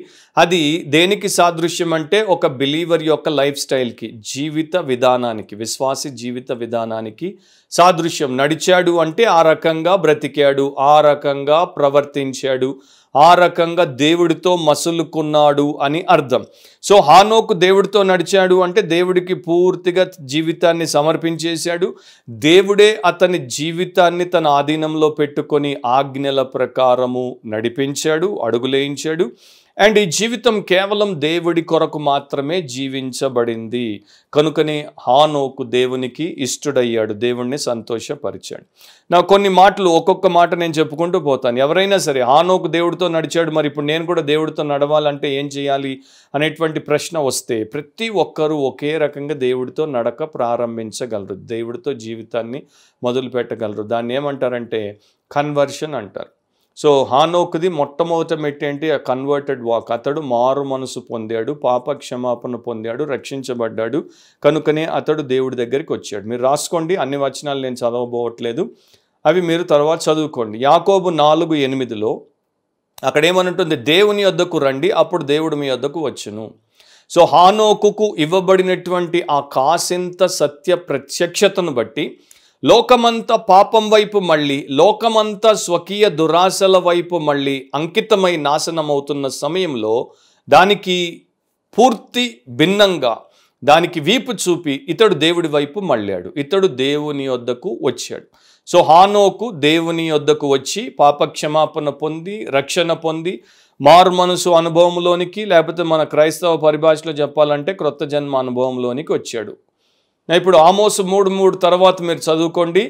అది దేనికి సాదృశ్యం అంటే ఒక బిలీవర్ యొక్క లైఫ్ స్టైల్కి జీవిత విధానానికి విశ్వాసి జీవిత విధానానికి సాదృశ్యం నడిచాడు అంటే ఆ రకంగా బ్రతికాడు ఆ రకంగా ప్రవర్తించాడు ఆ రకంగా దేవుడితో మసులుకున్నాడు అని అర్థం సో హానోకు దేవుడితో నడిచాడు అంటే దేవుడికి పూర్తిగా జీవితాన్ని సమర్పించేశాడు దేవుడే అతని జీవితాన్ని తన ఆధీనంలో పెట్టుకొని ఆజ్ఞల ప్రకారము నడిపించాడు అడుగులేయించాడు అండ్ ఈ జీవితం కేవలం దేవుడి కొరకు మాత్రమే జీవించబడింది కనుకనే హానోకు దేవునికి ఇష్టడయ్యాడు దేవుణ్ణి సంతోషపరిచాడు నా కొన్ని మాటలు ఒక్కొక్క మాట నేను చెప్పుకుంటూ పోతాను ఎవరైనా సరే హానోకు దేవుడితో నడిచాడు మరి ఇప్పుడు నేను కూడా దేవుడితో నడవాలంటే ఏం చేయాలి అనేటువంటి ప్రశ్న వస్తే ప్రతి ఒక్కరూ ఒకే రకంగా దేవుడితో నడక ప్రారంభించగలరు దేవుడితో జీవితాన్ని మొదలు పెట్టగలరు దాన్ని ఏమంటారంటే కన్వర్షన్ అంటారు సో హానోక్ది మొట్టమొదట ఏంటి ఆ కన్వర్టెడ్ వాక్ అతడు మారు మనసు పొందాడు పాప క్షమాపణ పొందాడు రక్షించబడ్డాడు కనుకనే అతడు దేవుడి దగ్గరికి వచ్చాడు మీరు రాసుకోండి అన్ని వచనాలు నేను చదవబోవట్లేదు అవి మీరు తర్వాత చదువుకోండి యాకోబు నాలుగు ఎనిమిదిలో అక్కడేమనుంటుంది దేవుని వద్దకు రండి అప్పుడు దేవుడు మీ వద్దకు వచ్చును సో హానోకుకు ఇవ్వబడినటువంటి ఆ కాసింత సత్య ప్రత్యక్షతను బట్టి లోకమంత పాపం వైపు మళ్ళీ లోకమంత స్వకీయ దురాశల వైపు మళ్ళీ అంకితమై నాశనమవుతున్న సమయంలో దానికి పూర్తి భిన్నంగా దానికి వీపు చూపి ఇతడు దేవుడి వైపు మళ్ళాడు ఇతడు దేవుని వద్దకు వచ్చాడు సో హానోకు దేవుని వద్దకు వచ్చి పాపక్షమాపణ పొంది రక్షణ పొంది మారు మనసు అనుభవంలోనికి లేకపోతే మన క్రైస్తవ పరిభాషలో చెప్పాలంటే క్రొత్త జన్మ అనుభవంలోనికి వచ్చాడు ఇప్పుడు ఆమోసు మూడు మూడు తర్వాత మీరు చదువుకోండి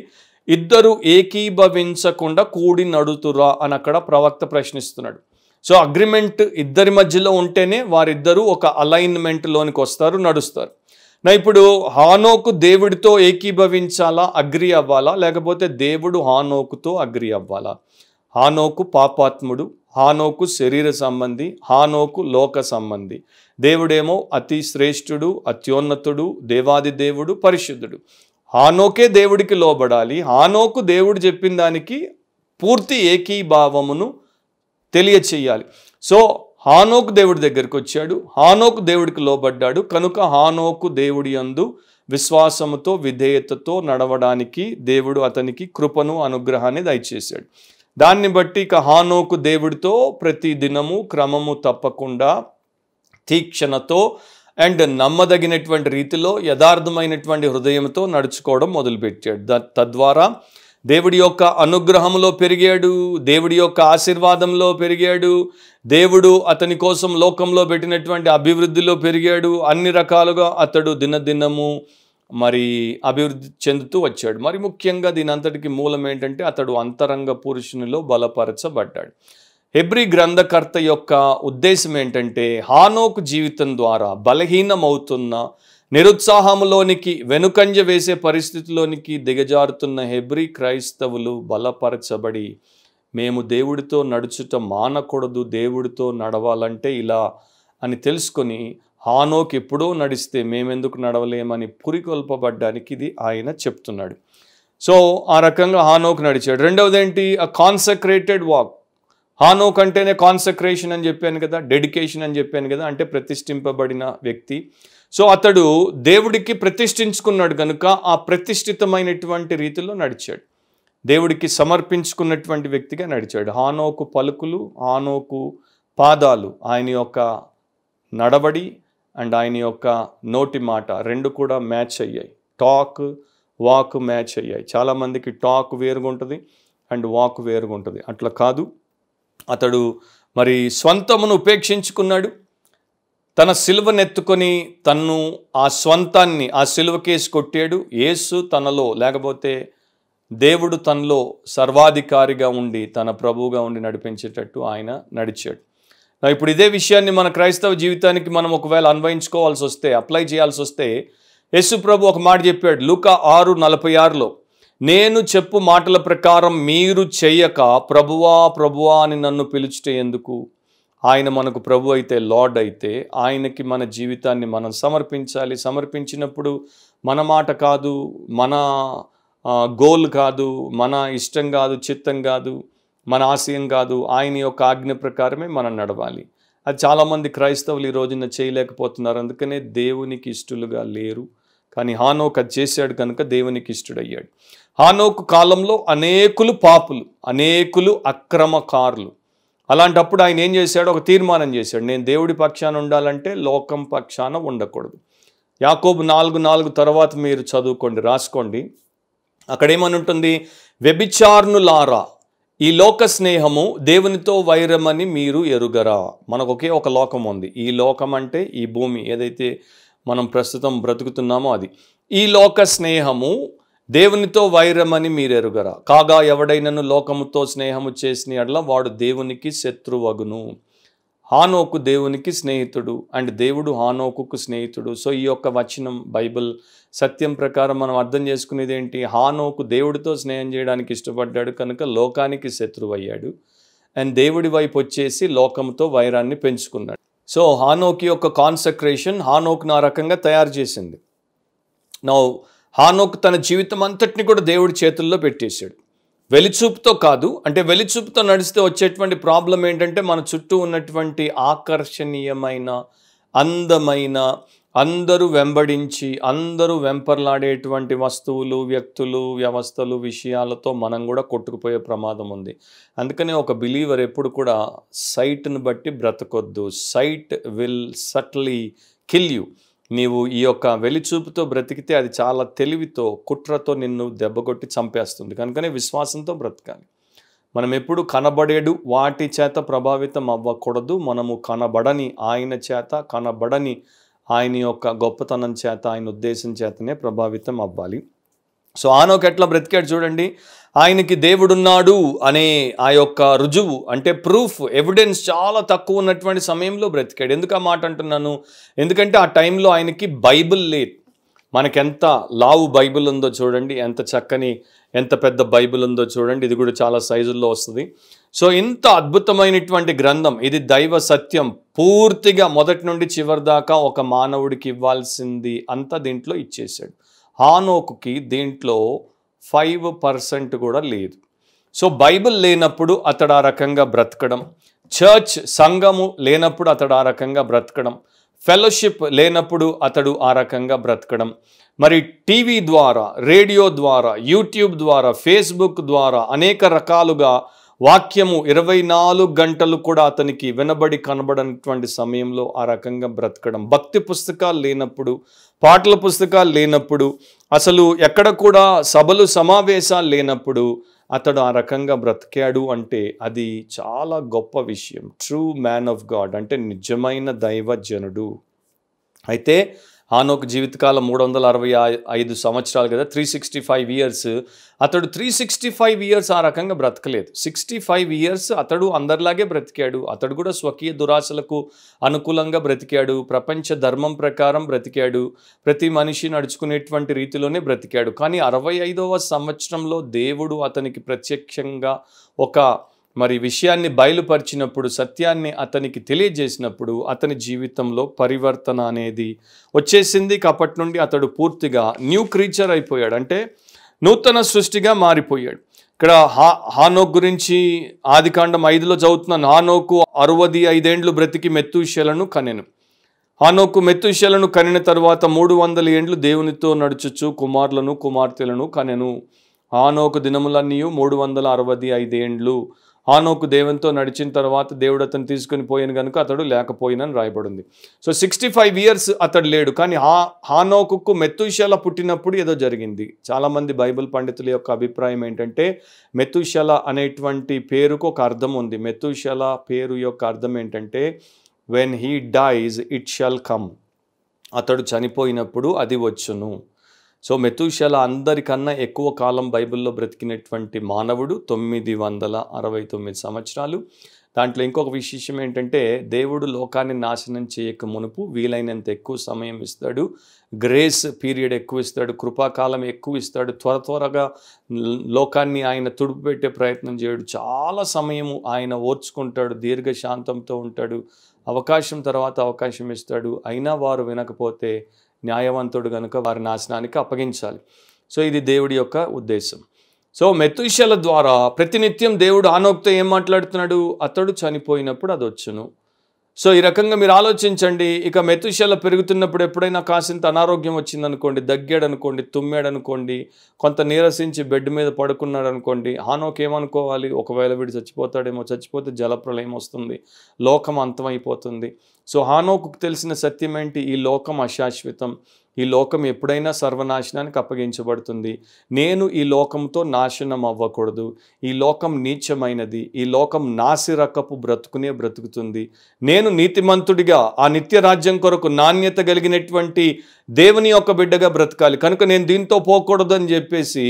ఇద్దరు ఏకీభవించకుండా కూడి నడుతురా అని అక్కడ ప్రవక్త ప్రశ్నిస్తున్నాడు సో అగ్రిమెంట్ ఇద్దరి మధ్యలో ఉంటేనే వారిద్దరూ ఒక అలైన్మెంట్లోనికి వస్తారు నడుస్తారు నా ఇప్పుడు హానోకు దేవుడితో ఏకీభవించాలా అగ్రి అవ్వాలా లేకపోతే దేవుడు హానోకుతో అగ్రి అవ్వాలా హానోకు పాపాత్ముడు హానోకు శరీర సంబంధి హానోకు లోక సంబంధి దేవుడేమో అతి శ్రేష్ఠుడు అత్యోన్నతుడు దేవాది దేవుడు పరిశుద్ధుడు హానోకే దేవుడికి లోబడాలి హానోకు దేవుడు చెప్పిన దానికి పూర్తి ఏకీభావమును తెలియచేయాలి సో హానోకు దేవుడి దగ్గరికి వచ్చాడు హానోకు దేవుడికి లోబడ్డాడు కనుక హానోకు దేవుడి అందు విశ్వాసముతో విధేయతతో నడవడానికి దేవుడు అతనికి కృపను అనుగ్రహాన్ని దయచేశాడు దాన్ని బట్టి ఇక హానోకు దేవుడితో ప్రతి దినము క్రమము తప్పకుండా తీక్షణతో అండ్ నమ్మదగినటువంటి రీతిలో యథార్థమైనటువంటి హృదయంతో నడుచుకోవడం మొదలుపెట్టాడు తద్వారా దేవుడి యొక్క అనుగ్రహంలో పెరిగాడు దేవుడి యొక్క ఆశీర్వాదంలో పెరిగాడు దేవుడు అతని కోసం లోకంలో పెట్టినటువంటి అభివృద్ధిలో పెరిగాడు అన్ని రకాలుగా అతడు దినదినము మరి అభివృద్ధి చెందుతూ వచ్చాడు మరి ముఖ్యంగా దీని అంతటికి మూలం ఏంటంటే అతడు అంతరంగ పురుషునిలో బలపరచబడ్డాడు హెబ్రి గ్రంథకర్త యొక్క ఉద్దేశం ఏంటంటే హానోకు జీవితం ద్వారా బలహీనమవుతున్న నిరుత్సాహంలోనికి వెనుకంజ వేసే పరిస్థితిలోనికి దిగజారుతున్న హెబ్రి క్రైస్తవులు బలపరచబడి మేము దేవుడితో నడుచుట మానకూడదు దేవుడితో నడవాలంటే ఇలా అని తెలుసుకొని హానోకి ఎప్పుడో నడిస్తే మేమెందుకు నడవలేమని పురికొల్పబడ్డానికి ఇది ఆయన చెప్తున్నాడు సో ఆ రకంగా హానోకు నడిచాడు రెండవది ఏంటి అ కాన్సక్రేటెడ్ వాక్ హానో కంటేనే కాన్సక్రేషన్ అని చెప్పాను కదా డెడికేషన్ అని చెప్పాను కదా అంటే ప్రతిష్ఠింపబడిన వ్యక్తి సో అతడు దేవుడికి ప్రతిష్ఠించుకున్నాడు కనుక ఆ ప్రతిష్ఠితమైనటువంటి రీతిలో నడిచాడు దేవుడికి సమర్పించుకున్నటువంటి వ్యక్తిగా నడిచాడు హానోకు పలుకులు హానోకు పాదాలు ఆయన యొక్క నడవడి అండ్ ఆయన యొక్క నోటి మాట రెండు కూడా మ్యాచ్ అయ్యాయి టాక్ వాక్ మ్యాచ్ అయ్యాయి చాలామందికి టాక్ వేరుగా ఉంటుంది అండ్ వాక్ వేరుగా ఉంటుంది అట్లా కాదు అతడు మరి స్వంతమును ఉపేక్షించుకున్నాడు తన సిలువనెత్తుకొని తన్ను ఆ స్వంతాన్ని ఆ కేసు కొట్టాడు యేసు తనలో లేకపోతే దేవుడు తనలో సర్వాధికారిగా ఉండి తన ప్రభువుగా ఉండి నడిపించేటట్టు ఆయన నడిచాడు ఇప్పుడు ఇదే విషయాన్ని మన క్రైస్తవ జీవితానికి మనం ఒకవేళ అన్వయించుకోవాల్సి వస్తే అప్లై చేయాల్సి వస్తే యేసు ప్రభు ఒక మాట చెప్పాడు లుక ఆరు నలభై ఆరులో నేను చెప్పు మాటల ప్రకారం మీరు చెయ్యక ప్రభువా ప్రభువా అని నన్ను పిలిచితే ఎందుకు ఆయన మనకు ప్రభు అయితే లార్డ్ అయితే ఆయనకి మన జీవితాన్ని మనం సమర్పించాలి సమర్పించినప్పుడు మన మాట కాదు మన గోల్ కాదు మన ఇష్టం కాదు చిత్తం కాదు మన ఆశయం కాదు ఆయన యొక్క ఆజ్ఞ ప్రకారమే మనం నడవాలి అది చాలామంది క్రైస్తవులు ఈ రోజున చేయలేకపోతున్నారు అందుకనే దేవునికి ఇష్టలుగా లేరు కానీ హానో అది చేశాడు కనుక దేవునికి ఇష్టడయ్యాడు హానోకు కాలంలో అనేకులు పాపులు అనేకులు అక్రమకారులు అలాంటప్పుడు ఆయన ఏం చేశాడు ఒక తీర్మానం చేశాడు నేను దేవుడి పక్షాన ఉండాలంటే లోకం పక్షాన ఉండకూడదు యాకోబు నాలుగు నాలుగు తర్వాత మీరు చదువుకోండి రాసుకోండి అక్కడ ఉంటుంది వ్యభిచారునులారా ఈ లోక స్నేహము దేవునితో వైరమని మీరు ఎరుగరా మనకు ఒకే ఒక లోకం ఉంది ఈ లోకం అంటే ఈ భూమి ఏదైతే మనం ప్రస్తుతం బ్రతుకుతున్నామో అది ఈ లోక స్నేహము దేవునితో వైరమని మీరెరుగరా కాగా ఎవడైనను లోకముతో స్నేహము చేసిన అట్ల వాడు దేవునికి శత్రువగును హానోకు దేవునికి స్నేహితుడు అండ్ దేవుడు హానోకు స్నేహితుడు సో ఈ యొక్క వచనం బైబిల్ సత్యం ప్రకారం మనం అర్థం చేసుకునేది ఏంటి హానోకు దేవుడితో స్నేహం చేయడానికి ఇష్టపడ్డాడు కనుక లోకానికి శత్రువు అయ్యాడు అండ్ దేవుడి వైపు వచ్చేసి లోకంతో వైరాన్ని పెంచుకున్నాడు సో హానోకి యొక్క కాన్సక్రేషన్ హానోకు నా రకంగా తయారు చేసింది నౌ హానోక్ తన జీవితం అంతటిని కూడా దేవుడి చేతుల్లో పెట్టేశాడు వెలిచూపుతో కాదు అంటే వెలిచూపుతో నడిస్తే వచ్చేటువంటి ప్రాబ్లం ఏంటంటే మన చుట్టూ ఉన్నటువంటి ఆకర్షణీయమైన అందమైన అందరూ వెంబడించి అందరూ వెంపర్లాడేటువంటి వస్తువులు వ్యక్తులు వ్యవస్థలు విషయాలతో మనం కూడా కొట్టుకుపోయే ప్రమాదం ఉంది అందుకనే ఒక బిలీవర్ ఎప్పుడు కూడా సైట్ను బట్టి బ్రతకొద్దు sight will subtly kill you నీవు ఈ యొక్క వెలిచూపుతో బ్రతికితే అది చాలా తెలివితో కుట్రతో నిన్ను దెబ్బకొట్టి చంపేస్తుంది కనుకనే విశ్వాసంతో బ్రతకాలి మనం ఎప్పుడు కనబడేడు వాటి చేత ప్రభావితం అవ్వకూడదు మనము కనబడని ఆయన చేత కనబడని ఆయన యొక్క గొప్పతనం చేత ఆయన ఉద్దేశం చేతనే ప్రభావితం అవ్వాలి సో ఆనోకెట్లా బ్రతికాడు చూడండి ఆయనకి దేవుడున్నాడు అనే ఆ యొక్క రుజువు అంటే ప్రూఫ్ ఎవిడెన్స్ చాలా తక్కువ ఉన్నటువంటి సమయంలో బ్రతికాడు ఎందుకు ఆ మాట అంటున్నాను ఎందుకంటే ఆ టైంలో ఆయనకి బైబిల్ లేదు మనకెంత లావు బైబిల్ ఉందో చూడండి ఎంత చక్కని ఎంత పెద్ద బైబిల్ ఉందో చూడండి ఇది కూడా చాలా సైజుల్లో వస్తుంది సో ఇంత అద్భుతమైనటువంటి గ్రంథం ఇది దైవ సత్యం పూర్తిగా మొదటి నుండి చివరి దాకా ఒక మానవుడికి ఇవ్వాల్సింది అంతా దీంట్లో ఇచ్చేసాడు హానోకుకి దీంట్లో ఫైవ్ పర్సెంట్ కూడా లేదు సో బైబిల్ లేనప్పుడు అతడు ఆ రకంగా బ్రతకడం చర్చ్ సంఘము లేనప్పుడు అతడు ఆ రకంగా బ్రతకడం ఫెలోషిప్ లేనప్పుడు అతడు ఆ రకంగా బ్రతకడం మరి టీవీ ద్వారా రేడియో ద్వారా యూట్యూబ్ ద్వారా ఫేస్బుక్ ద్వారా అనేక రకాలుగా వాక్యము ఇరవై నాలుగు గంటలు కూడా అతనికి వినబడి కనబడనటువంటి సమయంలో ఆ రకంగా బ్రతకడం భక్తి పుస్తకాలు లేనప్పుడు పాటల పుస్తకాలు లేనప్పుడు అసలు ఎక్కడ కూడా సభలు సమావేశాలు లేనప్పుడు అతడు ఆ రకంగా బ్రతికాడు అంటే అది చాలా గొప్ప విషయం ట్రూ మ్యాన్ ఆఫ్ గాడ్ అంటే నిజమైన దైవజనుడు అయితే హానోక్ జీవితకాలం మూడు వందల అరవై ఐదు సంవత్సరాలు కదా త్రీ సిక్స్టీ ఫైవ్ ఇయర్స్ అతడు త్రీ సిక్స్టీ ఫైవ్ ఇయర్స్ ఆ రకంగా బ్రతకలేదు సిక్స్టీ ఫైవ్ ఇయర్స్ అతడు అందరిలాగే బ్రతికాడు అతడు కూడా స్వకీయ దురాశలకు అనుకూలంగా బ్రతికాడు ప్రపంచ ధర్మం ప్రకారం బ్రతికాడు ప్రతి మనిషి నడుచుకునేటువంటి రీతిలోనే బ్రతికాడు కానీ అరవై ఐదవ సంవత్సరంలో దేవుడు అతనికి ప్రత్యక్షంగా ఒక మరి విషయాన్ని బయలుపరిచినప్పుడు సత్యాన్ని అతనికి తెలియజేసినప్పుడు అతని జీవితంలో పరివర్తన అనేది వచ్చేసింది కాబట్టి నుండి అతడు పూర్తిగా న్యూ క్రీచర్ అయిపోయాడు అంటే నూతన సృష్టిగా మారిపోయాడు ఇక్కడ హా హానోక్ గురించి ఆదికాండం ఐదులో చదువుతున్నాను హానోకు అరవది ఐదేండ్లు బ్రతికి మెత్తుషలను కనెను హానోకు మెత్తుషలను కనిన తర్వాత మూడు వందల ఏండ్లు దేవునితో నడుచుచు కుమారులను కుమార్తెలను కనెను హానోకు దినములన్నీ మూడు వందల అరవది ఐదేండ్లు హానోకు దేవునితో నడిచిన తర్వాత దేవుడు అతను తీసుకుని పోయిన కనుక అతడు లేకపోయినని రాయబడింది సో సిక్స్టీ ఫైవ్ ఇయర్స్ అతడు లేడు కానీ హా హానోకు మెత్తుషల పుట్టినప్పుడు ఏదో జరిగింది చాలామంది బైబిల్ పండితుల యొక్క అభిప్రాయం ఏంటంటే మెత్తుషల అనేటువంటి పేరుకు ఒక అర్థం ఉంది మెత్తుషల పేరు యొక్క అర్థం ఏంటంటే when he dies it shall come అతడు చనిపోయినప్పుడు అది వచ్చును సో మెతుషల అందరికన్నా ఎక్కువ కాలం బైబిల్లో బ్రతికినటువంటి మానవుడు తొమ్మిది వందల అరవై తొమ్మిది సంవత్సరాలు దాంట్లో ఇంకొక విశేషం ఏంటంటే దేవుడు లోకాన్ని నాశనం చేయక మునుపు వీలైనంత ఎక్కువ సమయం ఇస్తాడు గ్రేస్ పీరియడ్ ఎక్కువ ఇస్తాడు కృపాకాలం ఎక్కువ ఇస్తాడు త్వర త్వరగా లోకాన్ని ఆయన తుడుపు పెట్టే ప్రయత్నం చేయడు చాలా సమయము ఆయన ఓర్చుకుంటాడు దీర్ఘశాంతంతో ఉంటాడు అవకాశం తర్వాత అవకాశం ఇస్తాడు అయినా వారు వినకపోతే న్యాయవంతుడు కనుక వారి నాశనానికి అప్పగించాలి సో ఇది దేవుడి యొక్క ఉద్దేశం సో మెతుషల ద్వారా ప్రతినిత్యం దేవుడు ఆనోక్తో ఏం మాట్లాడుతున్నాడు అతడు చనిపోయినప్పుడు అది వచ్చును సో ఈ రకంగా మీరు ఆలోచించండి ఇక మెతుశల పెరుగుతున్నప్పుడు ఎప్పుడైనా కాసింత అనారోగ్యం వచ్చిందనుకోండి దగ్గాడనుకోండి తుమ్మాడనుకోండి కొంత నీరసించి బెడ్ మీద పడుకున్నాడు అనుకోండి హానోకి ఏమనుకోవాలి ఒకవేళ వీడు చచ్చిపోతాడేమో చచ్చిపోతే జలప్రలయం వస్తుంది లోకం అంతమైపోతుంది సో హానోకు తెలిసిన సత్యం ఏంటి ఈ లోకం అశాశ్వతం ఈ లోకం ఎప్పుడైనా సర్వనాశనానికి అప్పగించబడుతుంది నేను ఈ లోకంతో నాశనం అవ్వకూడదు ఈ లోకం నీచమైనది ఈ లోకం నాసిరకపు బ్రతుకునే బ్రతుకుతుంది నేను నీతిమంతుడిగా ఆ నిత్య రాజ్యం కొరకు నాణ్యత కలిగినటువంటి దేవుని యొక్క బిడ్డగా బ్రతకాలి కనుక నేను దీంతో పోకూడదు అని చెప్పేసి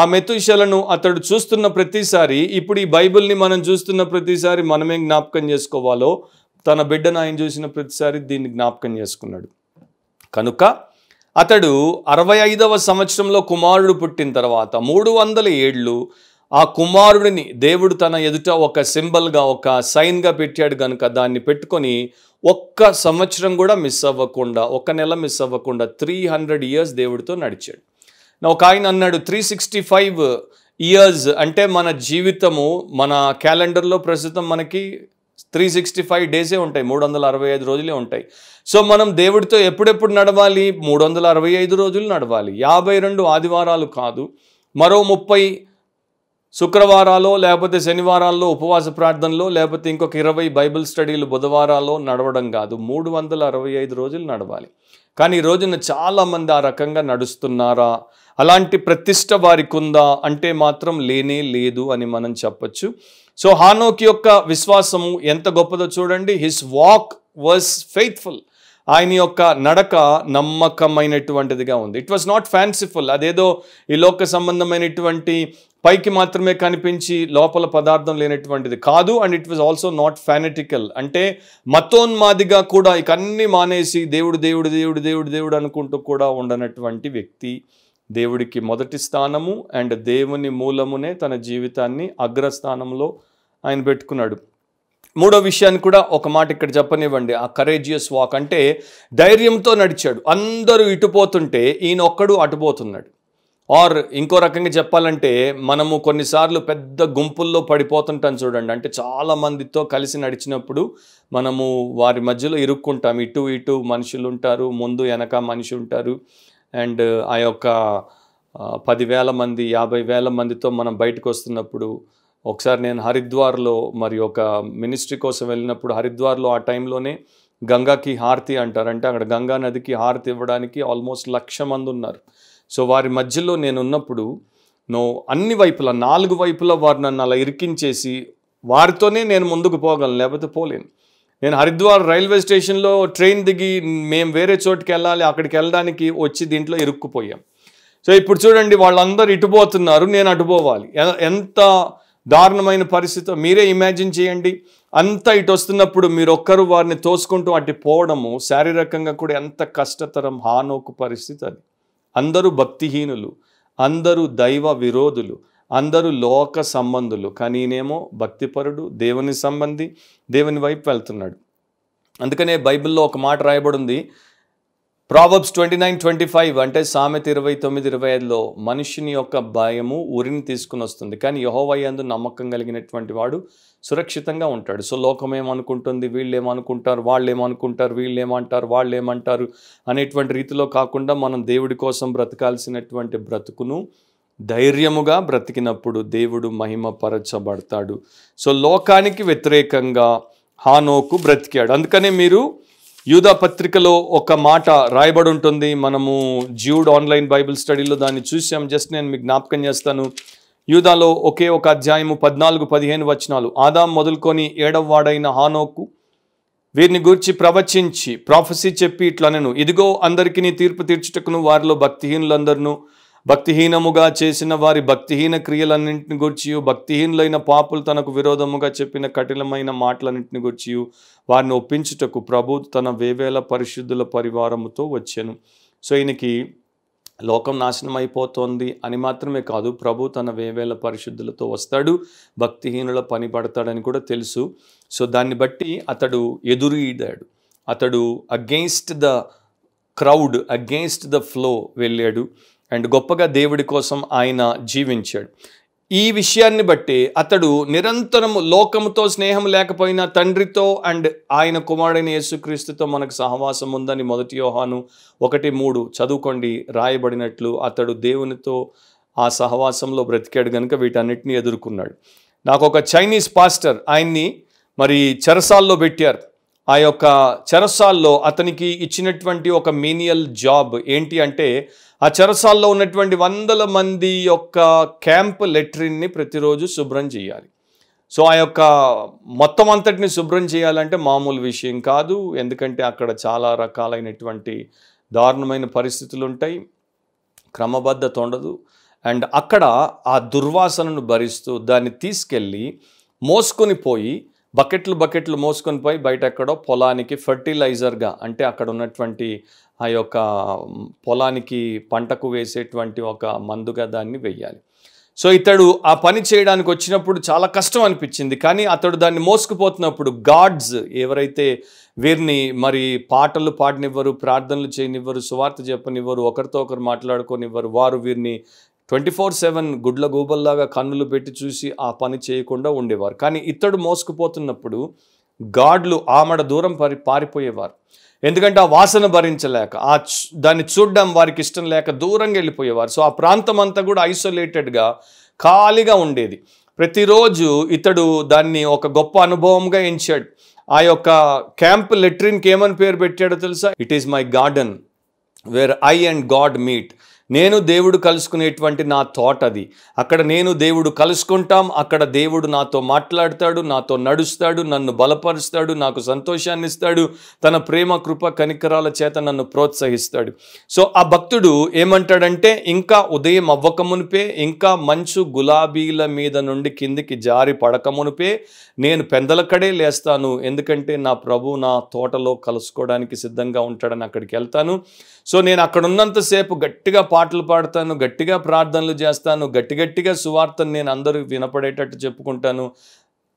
ఆ మెతుశలను అతడు చూస్తున్న ప్రతిసారి ఇప్పుడు ఈ బైబిల్ని మనం చూస్తున్న ప్రతిసారి మనమే జ్ఞాపకం చేసుకోవాలో తన బిడ్డను ఆయన చూసిన ప్రతిసారి దీన్ని జ్ఞాపకం చేసుకున్నాడు కనుక అతడు అరవై ఐదవ సంవత్సరంలో కుమారుడు పుట్టిన తర్వాత మూడు వందల ఏళ్ళు ఆ కుమారుడిని దేవుడు తన ఎదుట ఒక సింబల్గా ఒక సైన్గా పెట్టాడు కనుక దాన్ని పెట్టుకొని ఒక్క సంవత్సరం కూడా మిస్ అవ్వకుండా ఒక నెల మిస్ అవ్వకుండా త్రీ హండ్రెడ్ ఇయర్స్ దేవుడితో నడిచాడు ఒక ఆయన అన్నాడు త్రీ సిక్స్టీ ఫైవ్ ఇయర్స్ అంటే మన జీవితము మన క్యాలెండర్లో ప్రస్తుతం మనకి త్రీ సిక్స్టీ ఫైవ్ డేసే ఉంటాయి మూడు వందల అరవై ఐదు రోజులే ఉంటాయి సో మనం దేవుడితో ఎప్పుడెప్పుడు నడవాలి మూడు వందల అరవై ఐదు రోజులు నడవాలి యాభై రెండు ఆదివారాలు కాదు మరో ముప్పై శుక్రవారాల్లో లేకపోతే శనివారాల్లో ఉపవాస ప్రార్థనలో లేకపోతే ఇంకొక ఇరవై బైబిల్ స్టడీలు బుధవారాల్లో నడవడం కాదు మూడు వందల అరవై ఐదు రోజులు నడవాలి కానీ ఈ రోజున చాలామంది ఆ రకంగా నడుస్తున్నారా అలాంటి ప్రతిష్ట వారికి ఉందా అంటే మాత్రం లేనే లేదు అని మనం చెప్పచ్చు సో హానోకి యొక్క విశ్వాసము ఎంత గొప్పదో చూడండి హిస్ వాక్ వాజ్ ఫెయిత్ఫుల్ ఆయన యొక్క నడక నమ్మకమైనటువంటిదిగా ఉంది ఇట్ వాస్ నాట్ ఫ్యాన్సిఫుల్ అదేదో ఈ లోక సంబంధమైనటువంటి పైకి మాత్రమే కనిపించి లోపల పదార్థం లేనటువంటిది కాదు and it was also not fanatical అంటే మతోన్మాదిగా కూడా ఇక అన్ని మానేసి దేవుడు దేవుడు దేవుడు దేవుడు దేవుడు అనుకుంటూ కూడా ఉండనటువంటి వ్యక్తి దేవుడికి మొదటి స్థానము అండ్ దేవుని మూలమునే తన జీవితాన్ని అగ్రస్థానంలో ఆయన పెట్టుకున్నాడు మూడో విషయాన్ని కూడా ఒక మాట ఇక్కడ చెప్పనివ్వండి ఆ కరేజియస్ వాక్ అంటే ధైర్యంతో నడిచాడు అందరూ ఇటుపోతుంటే ఈయన ఒక్కడు అటుపోతున్నాడు ఆర్ ఇంకో రకంగా చెప్పాలంటే మనము కొన్నిసార్లు పెద్ద గుంపుల్లో పడిపోతుంటాం చూడండి అంటే చాలా మందితో కలిసి నడిచినప్పుడు మనము వారి మధ్యలో ఇరుక్కుంటాం ఇటు ఇటు మనుషులు ఉంటారు ముందు వెనక మనిషి ఉంటారు అండ్ ఆ యొక్క పదివేల మంది యాభై వేల మందితో మనం బయటకు వస్తున్నప్పుడు ఒకసారి నేను హరిద్వార్లో మరి ఒక మినిస్ట్రీ కోసం వెళ్ళినప్పుడు హరిద్వార్లో ఆ టైంలోనే గంగాకి హారతి అంటారంటే అక్కడ గంగా నదికి హారతి ఇవ్వడానికి ఆల్మోస్ట్ లక్ష మంది ఉన్నారు సో వారి మధ్యలో నేను ఉన్నప్పుడు నో అన్ని వైపులా నాలుగు వైపులా వారు నన్ను అలా ఇరికించేసి వారితోనే నేను ముందుకు పోగలను లేకపోతే పోలేను నేను హరిద్వార్ రైల్వే స్టేషన్లో ట్రైన్ దిగి మేము వేరే చోటుకి వెళ్ళాలి అక్కడికి వెళ్ళడానికి వచ్చి దీంట్లో ఇరుక్కుపోయాం సో ఇప్పుడు చూడండి వాళ్ళందరూ ఇటుపోతున్నారు నేను అటుపోవాలి ఎంత దారుణమైన పరిస్థితి మీరే ఇమాజిన్ చేయండి అంతా ఇటు వస్తున్నప్పుడు మీరు ఒక్కరు వారిని తోసుకుంటూ అటు పోవడము శారీరకంగా కూడా ఎంత కష్టతరం హానోకు పరిస్థితి అది అందరూ భక్తిహీనులు అందరూ దైవ విరోధులు అందరూ లోక సంబంధులు కానీ ఈయనేమో భక్తిపరుడు దేవుని సంబంధి దేవుని వైపు వెళ్తున్నాడు అందుకనే బైబిల్లో ఒక మాట రాయబడి ఉంది Proverbs twenty nine twenty five అంటే సామెత ఇరవై తొమ్మిది ఇరవై ఐదులో మనిషిని యొక్క భయము ఉరిని తీసుకుని వస్తుంది కానీ యహోవయ్యందు నమ్మకం కలిగినటువంటి వాడు సురక్షితంగా ఉంటాడు సో లోకం ఏమనుకుంటుంది వీళ్ళు ఏమనుకుంటారు వాళ్ళు ఏమనుకుంటారు వీళ్ళు ఏమంటారు వాళ్ళు ఏమంటారు అనేటువంటి రీతిలో కాకుండా మనం దేవుడి కోసం బ్రతకాల్సినటువంటి బ్రతుకును ధైర్యముగా బ్రతికినప్పుడు దేవుడు మహిమపరచబడతాడు సో లోకానికి వ్యతిరేకంగా హానోకు బ్రతికాడు అందుకనే మీరు యూదా పత్రికలో ఒక మాట రాయబడి ఉంటుంది మనము జ్యూడ్ ఆన్లైన్ బైబిల్ స్టడీలో దాన్ని చూసాం జస్ట్ నేను మీకు జ్ఞాపకం చేస్తాను యూదాలో ఒకే ఒక అధ్యాయము పద్నాలుగు పదిహేను వచనాలు ఆదాం మొదలుకొని ఏడవ వాడైన హానోకు వీరిని గూర్చి ప్రవచించి ప్రాఫసీ చెప్పి ఇట్లనను ఇదిగో అందరికీ తీర్పు తీర్చుటకును వారిలో భక్తిహీనులందరినూ భక్తిహీనముగా చేసిన వారి భక్తిహీన క్రియలన్నింటిని గుర్చి భక్తిహీనులైన పాపులు తనకు విరోధముగా చెప్పిన కఠినమైన మాటలన్నింటిని గుర్చి వారిని ఒప్పించుటకు ప్రభు తన వేవేల పరిశుద్ధుల పరివారముతో వచ్చాను సో ఈయనకి లోకం నాశనం అయిపోతోంది అని మాత్రమే కాదు ప్రభు తన వేవేల పరిశుద్ధులతో వస్తాడు భక్తిహీనుల పని పడతాడని కూడా తెలుసు సో దాన్ని బట్టి అతడు ఎదురు ఈడాడు అతడు against the crowd against the flow వెళ్ళాడు అండ్ గొప్పగా దేవుడి కోసం ఆయన జీవించాడు ఈ విషయాన్ని బట్టి అతడు నిరంతరం లోకముతో స్నేహం లేకపోయినా తండ్రితో అండ్ ఆయన కుమారుడైన యేసుక్రీస్తుతో మనకు సహవాసం ఉందని మొదటి యోహాను ఒకటి మూడు చదువుకోండి రాయబడినట్లు అతడు దేవునితో ఆ సహవాసంలో బ్రతికాడు కనుక వీటన్నిటిని ఎదుర్కొన్నాడు నాకు ఒక చైనీస్ పాస్టర్ ఆయన్ని మరి చెరసాల్లో పెట్టారు ఆ యొక్క చెరసాల్లో అతనికి ఇచ్చినటువంటి ఒక మీనియల్ జాబ్ ఏంటి అంటే ఆ చెరసాల్లో ఉన్నటువంటి వందల మంది యొక్క క్యాంప్ లెట్రిన్ని ప్రతిరోజు శుభ్రం చేయాలి సో ఆ యొక్క మొత్తం అంతటిని శుభ్రం చేయాలంటే మామూలు విషయం కాదు ఎందుకంటే అక్కడ చాలా రకాలైనటువంటి దారుణమైన పరిస్థితులు ఉంటాయి క్రమబద్ధత ఉండదు అండ్ అక్కడ ఆ దుర్వాసనను భరిస్తూ దాన్ని తీసుకెళ్ళి మోసుకొని పోయి బకెట్లు బకెట్లు మోసుకొని పోయి బయట ఎక్కడో పొలానికి ఫర్టిలైజర్గా అంటే అక్కడ ఉన్నటువంటి ఆ యొక్క పొలానికి పంటకు వేసేటువంటి ఒక మందుగా దాన్ని వెయ్యాలి సో ఇతడు ఆ పని చేయడానికి వచ్చినప్పుడు చాలా కష్టం అనిపించింది కానీ అతడు దాన్ని మోసుకుపోతున్నప్పుడు గాడ్స్ ఎవరైతే వీరిని మరి పాటలు పాడినివ్వరు ప్రార్థనలు చేయనివ్వరు సువార్త చెప్పనివ్వరు ఒకరితో ఒకరు మాట్లాడుకోనివ్వరు వారు వీరిని ట్వంటీ ఫోర్ సెవెన్ గుడ్ల గూబల్లాగా కన్నులు పెట్టి చూసి ఆ పని చేయకుండా ఉండేవారు కానీ ఇతడు మోసుకుపోతున్నప్పుడు గాడ్లు ఆమడ దూరం పారి పారిపోయేవారు ఎందుకంటే ఆ వాసన భరించలేక ఆ దాన్ని చూడడం వారికి ఇష్టం లేక దూరంగా వెళ్ళిపోయేవారు సో ఆ ప్రాంతం అంతా కూడా ఐసోలేటెడ్గా ఖాళీగా ఉండేది ప్రతిరోజు ఇతడు దాన్ని ఒక గొప్ప అనుభవంగా ఎంచాడు ఆ యొక్క క్యాంప్ లెట్రిన్కి ఏమని పేరు పెట్టాడో తెలుసా it is my garden where I and God meet నేను దేవుడు కలుసుకునేటువంటి నా థాట్ అది అక్కడ నేను దేవుడు కలుసుకుంటాం అక్కడ దేవుడు నాతో మాట్లాడతాడు నాతో నడుస్తాడు నన్ను బలపరుస్తాడు నాకు సంతోషాన్ని ఇస్తాడు తన ప్రేమ కృప కనికరాల చేత నన్ను ప్రోత్సహిస్తాడు సో ఆ భక్తుడు ఏమంటాడంటే ఇంకా ఉదయం అవ్వకమునిపే ఇంకా మంచు గులాబీల మీద నుండి కిందికి జారి పడకమునిపే నేను పెందలకడే లేస్తాను ఎందుకంటే నా ప్రభు నా తోటలో కలుసుకోవడానికి సిద్ధంగా ఉంటాడని అక్కడికి వెళ్తాను సో నేను అక్కడ ఉన్నంతసేపు గట్టిగా పాటలు పాడతాను గట్టిగా ప్రార్థనలు చేస్తాను గట్టి గట్టిగా సువార్తను నేను అందరూ వినపడేటట్టు చెప్పుకుంటాను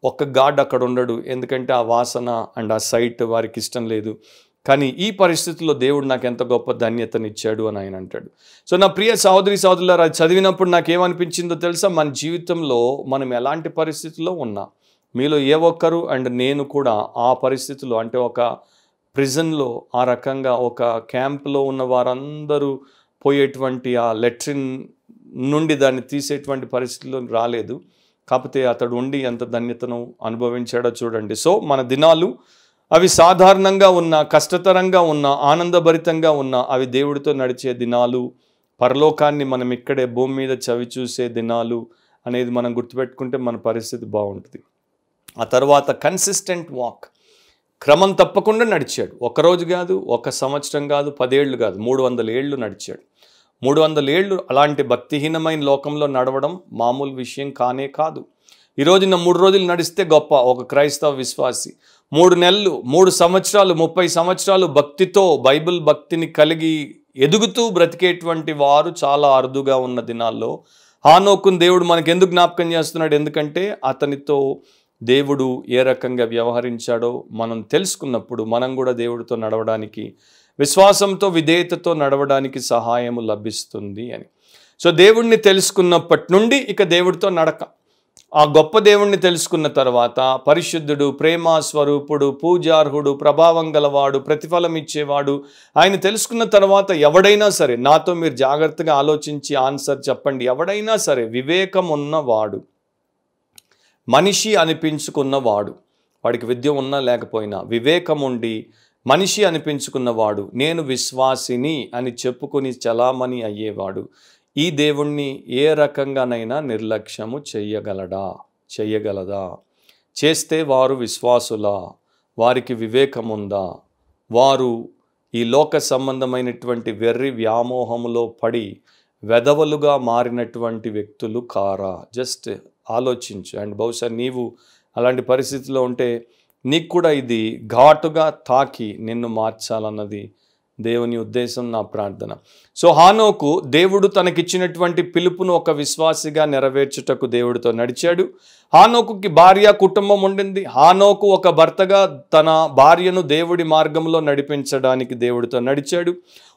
ఒక్క గాడ్ అక్కడ ఉండడు ఎందుకంటే ఆ వాసన అండ్ ఆ సైట్ వారికి ఇష్టం లేదు కానీ ఈ పరిస్థితుల్లో దేవుడు నాకు ఎంత గొప్ప ధన్యతనిచ్చాడు అని ఆయన అంటాడు సో నా ప్రియ సహోదరి సహోదరులారు అది చదివినప్పుడు నాకు ఏమనిపించిందో తెలుసా మన జీవితంలో మనం ఎలాంటి పరిస్థితుల్లో ఉన్నా మీలో ఏ ఒక్కరు అండ్ నేను కూడా ఆ పరిస్థితుల్లో అంటే ఒక ప్రిజన్లో ఆ రకంగా ఒక క్యాంప్లో ఉన్న వారందరూ పోయేటువంటి ఆ లెట్రిన్ నుండి దాన్ని తీసేటువంటి పరిస్థితిలో రాలేదు కాకపోతే అతడు ఉండి ఎంత ధన్యతను అనుభవించాడో చూడండి సో మన దినాలు అవి సాధారణంగా ఉన్న కష్టతరంగా ఉన్న ఆనందభరితంగా ఉన్న అవి దేవుడితో నడిచే దినాలు పరలోకాన్ని మనం ఇక్కడే భూమి మీద చవి చూసే దినాలు అనేది మనం గుర్తుపెట్టుకుంటే మన పరిస్థితి బాగుంటుంది ఆ తర్వాత కన్సిస్టెంట్ వాక్ క్రమం తప్పకుండా నడిచాడు ఒకరోజు కాదు ఒక సంవత్సరం కాదు పదేళ్ళు కాదు మూడు వందల ఏళ్ళు నడిచాడు మూడు వందల ఏళ్ళు అలాంటి భక్తిహీనమైన లోకంలో నడవడం మామూలు విషయం కానే కాదు ఈరోజు నా మూడు రోజులు నడిస్తే గొప్ప ఒక క్రైస్తవ విశ్వాసి మూడు నెలలు మూడు సంవత్సరాలు ముప్పై సంవత్సరాలు భక్తితో బైబిల్ భక్తిని కలిగి ఎదుగుతూ బ్రతికేటువంటి వారు చాలా అరుదుగా ఉన్న దినాల్లో హానోకుని దేవుడు మనకెందుకు జ్ఞాపకం చేస్తున్నాడు ఎందుకంటే అతనితో దేవుడు ఏ రకంగా వ్యవహరించాడో మనం తెలుసుకున్నప్పుడు మనం కూడా దేవుడితో నడవడానికి విశ్వాసంతో విధేయతతో నడవడానికి సహాయము లభిస్తుంది అని సో దేవుణ్ణి తెలుసుకున్నప్పటి నుండి ఇక దేవుడితో నడక ఆ గొప్ప దేవుణ్ణి తెలుసుకున్న తర్వాత పరిశుద్ధుడు ప్రేమ స్వరూపుడు పూజార్హుడు ప్రభావం గలవాడు ప్రతిఫలం ఇచ్చేవాడు ఆయన తెలుసుకున్న తర్వాత ఎవడైనా సరే నాతో మీరు జాగ్రత్తగా ఆలోచించి ఆన్సర్ చెప్పండి ఎవడైనా సరే వివేకం ఉన్నవాడు మనిషి అనిపించుకున్నవాడు వాడికి విద్య ఉన్నా లేకపోయినా వివేకం ఉండి మనిషి అనిపించుకున్నవాడు నేను విశ్వాసిని అని చెప్పుకుని చలామణి అయ్యేవాడు ఈ దేవుణ్ణి ఏ రకంగానైనా నిర్లక్ష్యము చెయ్యగలడా చెయ్యగలదా చేస్తే వారు విశ్వాసులా వారికి వివేకముందా వారు ఈ లోక సంబంధమైనటువంటి వెర్రి వ్యామోహంలో పడి వెధవలుగా మారినటువంటి వ్యక్తులు కారా జస్ట్ ఆలోచించు అండ్ బహుశా నీవు అలాంటి పరిస్థితిలో ఉంటే నీకు కూడా ఇది ఘాటుగా తాకి నిన్ను మార్చాలన్నది దేవుని ఉద్దేశం నా ప్రార్థన సో హానోకు దేవుడు తనకిచ్చినటువంటి పిలుపును ఒక విశ్వాసిగా నెరవేర్చుటకు దేవుడితో నడిచాడు హానోకుకి భార్య కుటుంబం ఉండింది హానోకు ఒక భర్తగా తన భార్యను దేవుడి మార్గంలో నడిపించడానికి దేవుడితో నడిచాడు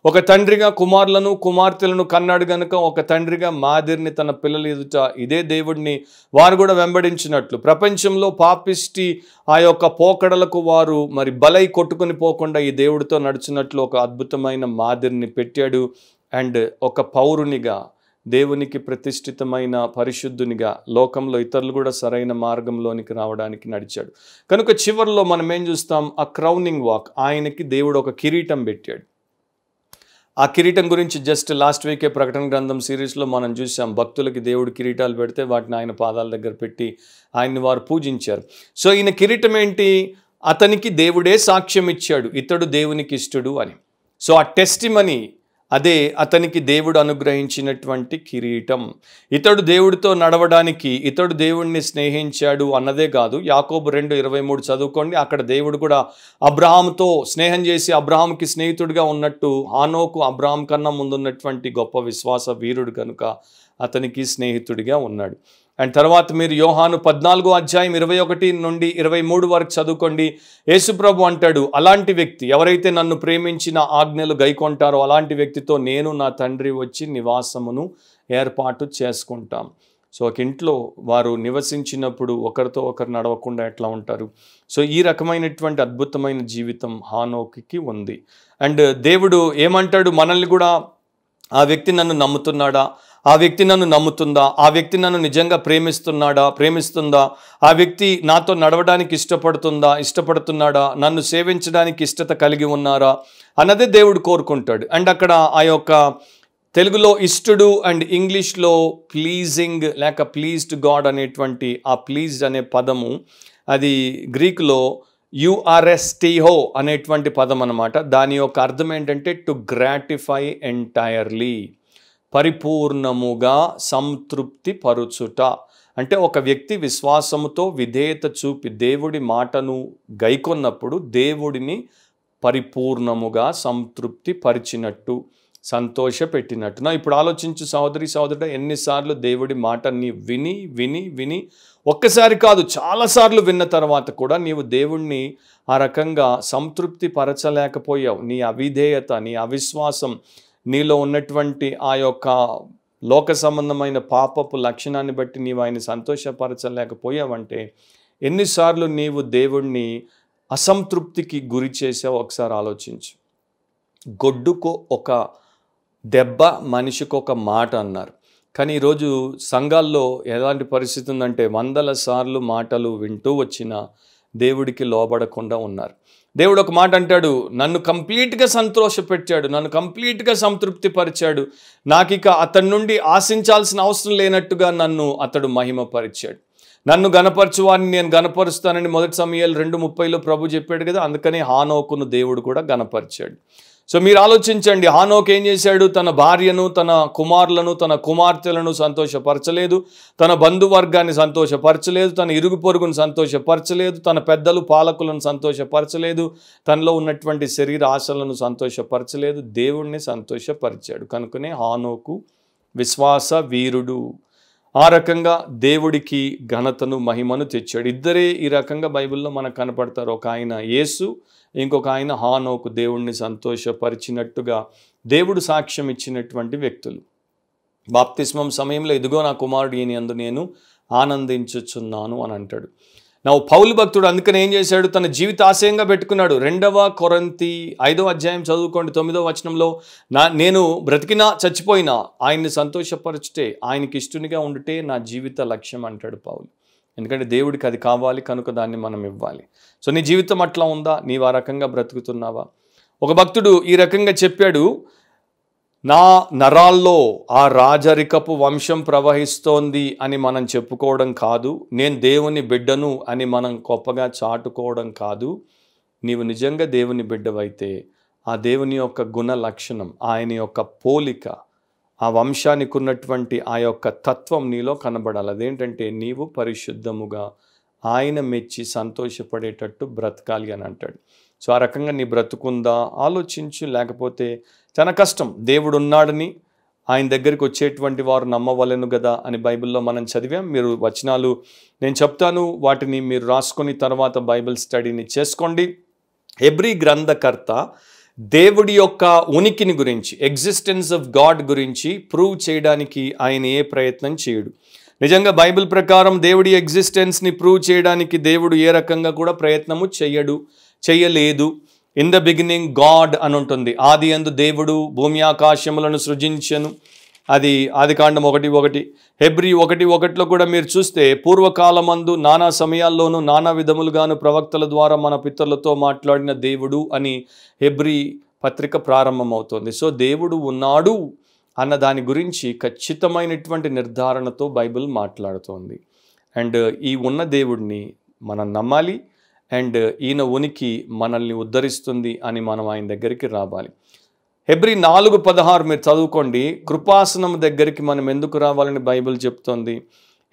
ఒక తండ్రిగా కుమారులను కుమార్తెలను కన్నాడు గనుక ఒక తండ్రిగా మాదిరిని తన పిల్లల ఎదుట ఇదే దేవుడిని వారు కూడా వెంబడించినట్లు ప్రపంచంలో పాపిష్టి ఆ యొక్క పోకడలకు వారు మరి బలై కొట్టుకుని పోకుండా ఈ దేవుడితో నడిచినట్లు ఒక అద్భుతమైన మాదిరిని పెట్టాడు అండ్ ఒక పౌరునిగా దేవునికి ప్రతిష్ఠితమైన పరిశుద్ధునిగా లోకంలో ఇతరులు కూడా సరైన మార్గంలోనికి రావడానికి నడిచాడు కనుక చివరిలో మనం ఏం చూస్తాం ఆ క్రౌనింగ్ వాక్ ఆయనకి దేవుడు ఒక కిరీటం పెట్టాడు ఆ కిరీటం గురించి జస్ట్ లాస్ట్ వీకే ప్రకటన గ్రంథం సిరీస్లో మనం చూసాం భక్తులకి దేవుడు కిరీటాలు పెడితే వాటిని ఆయన పాదాల దగ్గర పెట్టి ఆయన్ని వారు పూజించారు సో ఈయన కిరీటం ఏంటి అతనికి దేవుడే సాక్ష్యం ఇచ్చాడు ఇతడు దేవునికి ఇష్టడు అని సో ఆ టెస్టిమనీ అదే అతనికి దేవుడు అనుగ్రహించినటువంటి కిరీటం ఇతడు దేవుడితో నడవడానికి ఇతడు దేవుడిని స్నేహించాడు అన్నదే కాదు యాకోబు రెండు ఇరవై మూడు చదువుకోండి అక్కడ దేవుడు కూడా అబ్రహాంతో స్నేహం చేసి అబ్రహాంకి స్నేహితుడిగా ఉన్నట్టు హానోకు అబ్రహాం కన్నా ముందున్నటువంటి గొప్ప విశ్వాస వీరుడు కనుక అతనికి స్నేహితుడిగా ఉన్నాడు అండ్ తర్వాత మీరు యోహాను పద్నాలుగో అధ్యాయం ఇరవై ఒకటి నుండి ఇరవై మూడు వరకు చదువుకోండి యేసుప్రభు అంటాడు అలాంటి వ్యక్తి ఎవరైతే నన్ను ప్రేమించిన ఆజ్ఞలు గైకొంటారో అలాంటి వ్యక్తితో నేను నా తండ్రి వచ్చి నివాసమును ఏర్పాటు చేసుకుంటాం సో ఒక ఇంట్లో వారు నివసించినప్పుడు ఒకరితో ఒకరు నడవకుండా ఎట్లా ఉంటారు సో ఈ రకమైనటువంటి అద్భుతమైన జీవితం హానోకి ఉంది అండ్ దేవుడు ఏమంటాడు మనల్ని కూడా ఆ వ్యక్తి నన్ను నమ్ముతున్నాడా ఆ వ్యక్తి నన్ను నమ్ముతుందా ఆ వ్యక్తి నన్ను నిజంగా ప్రేమిస్తున్నాడా ప్రేమిస్తుందా ఆ వ్యక్తి నాతో నడవడానికి ఇష్టపడుతుందా ఇష్టపడుతున్నాడా నన్ను సేవించడానికి ఇష్టత కలిగి ఉన్నారా అన్నదే దేవుడు కోరుకుంటాడు అండ్ అక్కడ ఆ యొక్క తెలుగులో ఇష్టడు అండ్ ఇంగ్లీష్లో ప్లీజింగ్ లేక ప్లీజ్డ్ గాడ్ అనేటువంటి ఆ ప్లీజ్డ్ అనే పదము అది గ్రీక్లో యుఆర్ఎస్టీహో అనేటువంటి పదం అనమాట దాని యొక్క అర్థం ఏంటంటే టు గ్రాటిఫై ఎంటైర్లీ పరిపూర్ణముగా సంతృప్తి పరుచుట అంటే ఒక వ్యక్తి విశ్వాసముతో విధేయత చూపి దేవుడి మాటను గైకొన్నప్పుడు దేవుడిని పరిపూర్ణముగా సంతృప్తి పరిచినట్టు సంతోష పెట్టినట్టు నా ఇప్పుడు ఆలోచించు సహోదరి సహోదరుడ ఎన్నిసార్లు దేవుడి మాటని విని విని విని ఒక్కసారి కాదు చాలాసార్లు విన్న తర్వాత కూడా నీవు దేవుణ్ణి ఆ రకంగా సంతృప్తి పరచలేకపోయావు నీ అవిధేయత నీ అవిశ్వాసం నీలో ఉన్నటువంటి ఆ యొక్క లోక సంబంధమైన పాపపు లక్షణాన్ని బట్టి నీవు ఆయన సంతోషపరచలేకపోయావంటే ఎన్నిసార్లు నీవు దేవుణ్ణి అసంతృప్తికి గురి చేసావు ఒకసారి ఆలోచించు గొడ్డుకు ఒక దెబ్బ మనిషికి ఒక మాట అన్నారు కానీ ఈరోజు సంఘాల్లో ఎలాంటి పరిస్థితి ఉందంటే వందల సార్లు మాటలు వింటూ వచ్చిన దేవుడికి లోబడకుండా ఉన్నారు దేవుడు ఒక మాట అంటాడు నన్ను కంప్లీట్గా సంతోషపెట్టాడు నన్ను కంప్లీట్గా సంతృప్తి పరిచాడు నాకు ఇక అతని నుండి ఆశించాల్సిన అవసరం లేనట్టుగా నన్ను అతడు మహిమపరిచాడు నన్ను గనపరచువాన్ని నేను గనపరుస్తానని మొదటి సమయాలు రెండు ముప్పైలో ప్రభు చెప్పాడు కదా అందుకనే హానోకును దేవుడు కూడా గనపరిచాడు సో మీరు ఆలోచించండి హానోక్ ఏం చేశాడు తన భార్యను తన కుమారులను తన కుమార్తెలను సంతోషపరచలేదు తన బంధువర్గాన్ని సంతోషపరచలేదు తన ఇరుగు పొరుగును సంతోషపరచలేదు తన పెద్దలు పాలకులను సంతోషపరచలేదు తనలో ఉన్నటువంటి శరీర ఆశలను సంతోషపరచలేదు దేవుణ్ణి సంతోషపరిచాడు కనుకనే హానోకు విశ్వాస వీరుడు ఆ రకంగా దేవుడికి ఘనతను మహిమను తెచ్చాడు ఇద్దరే ఈ రకంగా బైబిల్లో మనకు కనపడతారు ఒక ఆయన యేసు ఇంకొక ఆయన హానోకు దేవుడిని సంతోషపరిచినట్టుగా దేవుడు సాక్ష్యం ఇచ్చినటువంటి వ్యక్తులు బాప్తిస్మం సమయంలో ఎదుగో నా కుమారుడు ఈయన అందు నేను ఆనందించుచున్నాను అని అంటాడు నా పౌలు భక్తుడు అందుకని ఏం చేశాడు తన జీవిత ఆశయంగా పెట్టుకున్నాడు రెండవ కొరంతి ఐదవ అధ్యాయం చదువుకోండి తొమ్మిదవ వచనంలో నా నేను బ్రతికినా చచ్చిపోయినా ఆయన్ని సంతోషపరచుటే ఆయనకి ఇష్టునిగా ఉండుటే నా జీవిత లక్ష్యం అంటాడు పౌలు ఎందుకంటే దేవుడికి అది కావాలి కనుక దాన్ని మనం ఇవ్వాలి సో నీ జీవితం అట్లా ఉందా నీవు ఆ రకంగా బ్రతుకుతున్నావా ఒక భక్తుడు ఈ రకంగా చెప్పాడు నా నరాల్లో ఆ రాజరికపు వంశం ప్రవహిస్తోంది అని మనం చెప్పుకోవడం కాదు నేను దేవుని బిడ్డను అని మనం గొప్పగా చాటుకోవడం కాదు నీవు నిజంగా దేవుని బిడ్డవైతే ఆ దేవుని యొక్క గుణ లక్షణం ఆయన యొక్క పోలిక ఆ వంశానికి ఉన్నటువంటి ఆ యొక్క తత్వం నీలో కనబడాలి అదేంటంటే నీవు పరిశుద్ధముగా ఆయన మెచ్చి సంతోషపడేటట్టు బ్రతకాలి అని అంటాడు సో ఆ రకంగా నీ బ్రతుకుందా ఆలోచించు లేకపోతే చాలా కష్టం దేవుడు ఉన్నాడని ఆయన దగ్గరికి వచ్చేటువంటి వారు నమ్మవలను కదా అని బైబిల్లో మనం చదివాం మీరు వచనాలు నేను చెప్తాను వాటిని మీరు రాసుకొని తర్వాత బైబిల్ స్టడీని చేసుకోండి ఎవ్రీ గ్రంథకర్త దేవుడి యొక్క ఉనికిని గురించి ఎగ్జిస్టెన్స్ ఆఫ్ గాడ్ గురించి ప్రూవ్ చేయడానికి ఆయన ఏ ప్రయత్నం చేయడు నిజంగా బైబిల్ ప్రకారం దేవుడి ఎగ్జిస్టెన్స్ని ప్రూవ్ చేయడానికి దేవుడు ఏ రకంగా కూడా ప్రయత్నము చేయడు చేయలేదు ఇన్ ద బిగినింగ్ గాడ్ అని ఉంటుంది ఆది అందు దేవుడు భూమి ఆకాశములను సృజించను అది ఆదికాండం ఒకటి ఒకటి హెబ్రి ఒకటి ఒకటిలో కూడా మీరు చూస్తే పూర్వకాలమందు నానా సమయాల్లోనూ నానా విధములుగాను ప్రవక్తల ద్వారా మన పితరులతో మాట్లాడిన దేవుడు అని హెబ్రి పత్రిక ప్రారంభమవుతుంది సో దేవుడు ఉన్నాడు అన్న దాని గురించి ఖచ్చితమైనటువంటి నిర్ధారణతో బైబిల్ మాట్లాడుతోంది అండ్ ఈ ఉన్న దేవుడిని మనం నమ్మాలి అండ్ ఈయన ఉనికి మనల్ని ఉద్ధరిస్తుంది అని మనం ఆయన దగ్గరికి రావాలి హెబ్రి నాలుగు పదహారు మీరు చదువుకోండి కృపాసనం దగ్గరికి మనం ఎందుకు రావాలని బైబిల్ చెప్తోంది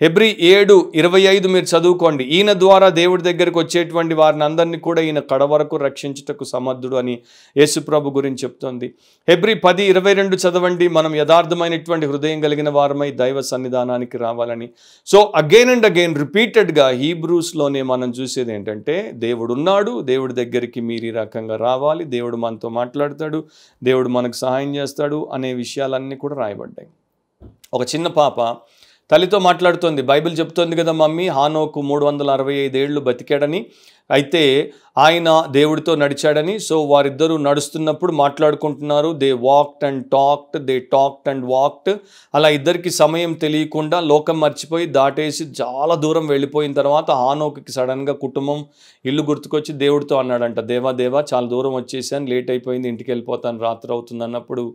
హెబ్రి ఏడు ఇరవై ఐదు మీరు చదువుకోండి ఈయన ద్వారా దేవుడి దగ్గరికి వచ్చేటువంటి వారిని అందరినీ కూడా ఈయన కడ వరకు రక్షించుటకు సమర్థుడు అని యేసుప్రభు గురించి చెప్తోంది హెబ్రి పది ఇరవై రెండు చదవండి మనం యథార్థమైనటువంటి హృదయం కలిగిన వారమై దైవ సన్నిధానానికి రావాలని సో అగైన్ అండ్ అగైన్ రిపీటెడ్గా హీబ్రూస్లోనే మనం చూసేది ఏంటంటే దేవుడున్నాడు దేవుడి దగ్గరికి మీరు ఈ రకంగా రావాలి దేవుడు మనతో మాట్లాడతాడు దేవుడు మనకు సహాయం చేస్తాడు అనే విషయాలన్నీ కూడా రాయబడ్డాయి ఒక చిన్న పాప తల్లితో మాట్లాడుతోంది బైబిల్ చెప్తోంది కదా మమ్మీ హానోకు మూడు వందల అరవై ఐదు ఏళ్ళు బతికాడని అయితే ఆయన దేవుడితో నడిచాడని సో వారిద్దరూ నడుస్తున్నప్పుడు మాట్లాడుకుంటున్నారు they walked and talked they talked and walked అలా ఇద్దరికి సమయం తెలియకుండా లోకం మర్చిపోయి దాటేసి చాలా దూరం వెళ్ళిపోయిన తర్వాత హానోకి సడన్గా కుటుంబం ఇల్లు గుర్తుకొచ్చి దేవుడితో అన్నాడంట దేవా దేవా చాలా దూరం వచ్చేసాను లేట్ అయిపోయింది ఇంటికి వెళ్ళిపోతాను రాత్రి అవుతుంది అన్నప్పుడు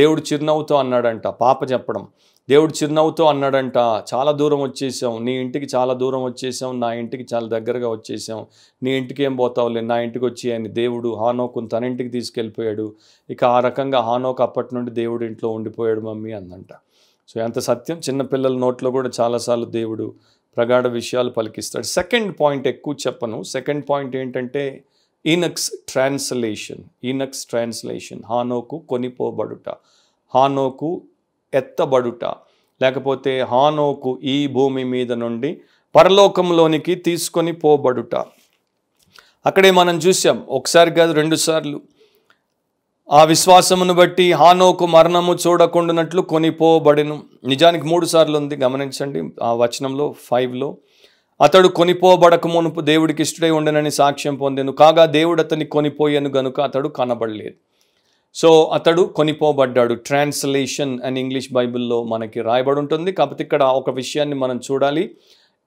దేవుడు చిరునవ్వుతో అన్నాడంట పాప చెప్పడం దేవుడు చిరునవ్వుతో అన్నాడంట చాలా దూరం వచ్చేసాం నీ ఇంటికి చాలా దూరం వచ్చేసాం నా ఇంటికి చాలా దగ్గరగా వచ్చేసాం నీ ఇంటికి ఏం పోతావులే నా ఇంటికి వచ్చి అని దేవుడు హానోకును తన ఇంటికి తీసుకెళ్ళిపోయాడు ఇక ఆ రకంగా హానోక్ అప్పటి నుండి దేవుడు ఇంట్లో ఉండిపోయాడు మమ్మీ అందంట సో ఎంత సత్యం చిన్నపిల్లల నోట్లో కూడా చాలాసార్లు దేవుడు ప్రగాఢ విషయాలు పలికిస్తాడు సెకండ్ పాయింట్ ఎక్కువ చెప్పను సెకండ్ పాయింట్ ఏంటంటే ఈనక్స్ ట్రాన్స్లేషన్ ఈనక్స్ ట్రాన్స్లేషన్ హానోకు కొనిపోబడుట హానోకు ఎత్తబడుట లేకపోతే హానోకు ఈ భూమి మీద నుండి పరలోకంలోనికి తీసుకొని పోబడుట అక్కడే మనం చూసాం ఒకసారి కాదు రెండుసార్లు ఆ విశ్వాసమును బట్టి హానోకు మరణము చూడకుండానట్లు కొనిపోబడిను నిజానికి మూడు సార్లు ఉంది గమనించండి ఆ వచనంలో ఫైవ్లో అతడు కొనిపోబడక మునుపు దేవుడికి ఇష్టడై ఉండనని సాక్ష్యం పొందాను కాగా దేవుడు అతన్ని కొనిపోయాను గనుక అతడు కనబడలేదు సో అతడు కొనిపోబడ్డాడు ట్రాన్స్లేషన్ అని ఇంగ్లీష్ బైబిల్లో మనకి రాయబడి ఉంటుంది కాకపోతే ఇక్కడ ఒక విషయాన్ని మనం చూడాలి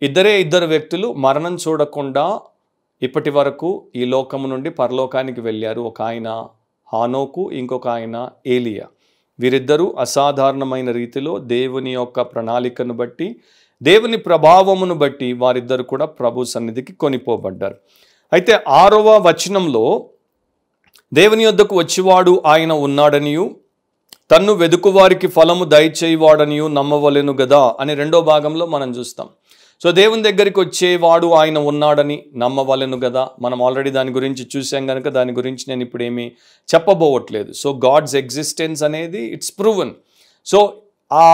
ఇద్దరే ఇద్దరు వ్యక్తులు మరణం చూడకుండా ఇప్పటి వరకు ఈ లోకము నుండి పరలోకానికి వెళ్ళారు ఒక ఆయన హానోకు ఇంకొక ఆయన ఏలియా వీరిద్దరూ అసాధారణమైన రీతిలో దేవుని యొక్క ప్రణాళికను బట్టి దేవుని ప్రభావమును బట్టి వారిద్దరు కూడా ప్రభు సన్నిధికి కొనిపోబడ్డారు అయితే ఆరవ వచనంలో దేవుని యొద్దకు వచ్చివాడు ఆయన ఉన్నాడనియు తన్ను వెదుకువారికి ఫలము దయచేయవాడనియు నమ్మవలెను గదా అని రెండో భాగంలో మనం చూస్తాం సో దేవుని దగ్గరికి వచ్చేవాడు ఆయన ఉన్నాడని నమ్మవలెను కదా మనం ఆల్రెడీ దాని గురించి చూసాం కనుక దాని గురించి నేను ఇప్పుడు ఏమీ చెప్పబోవట్లేదు సో గాడ్స్ ఎగ్జిస్టెన్స్ అనేది ఇట్స్ ప్రూవన్ సో ఆ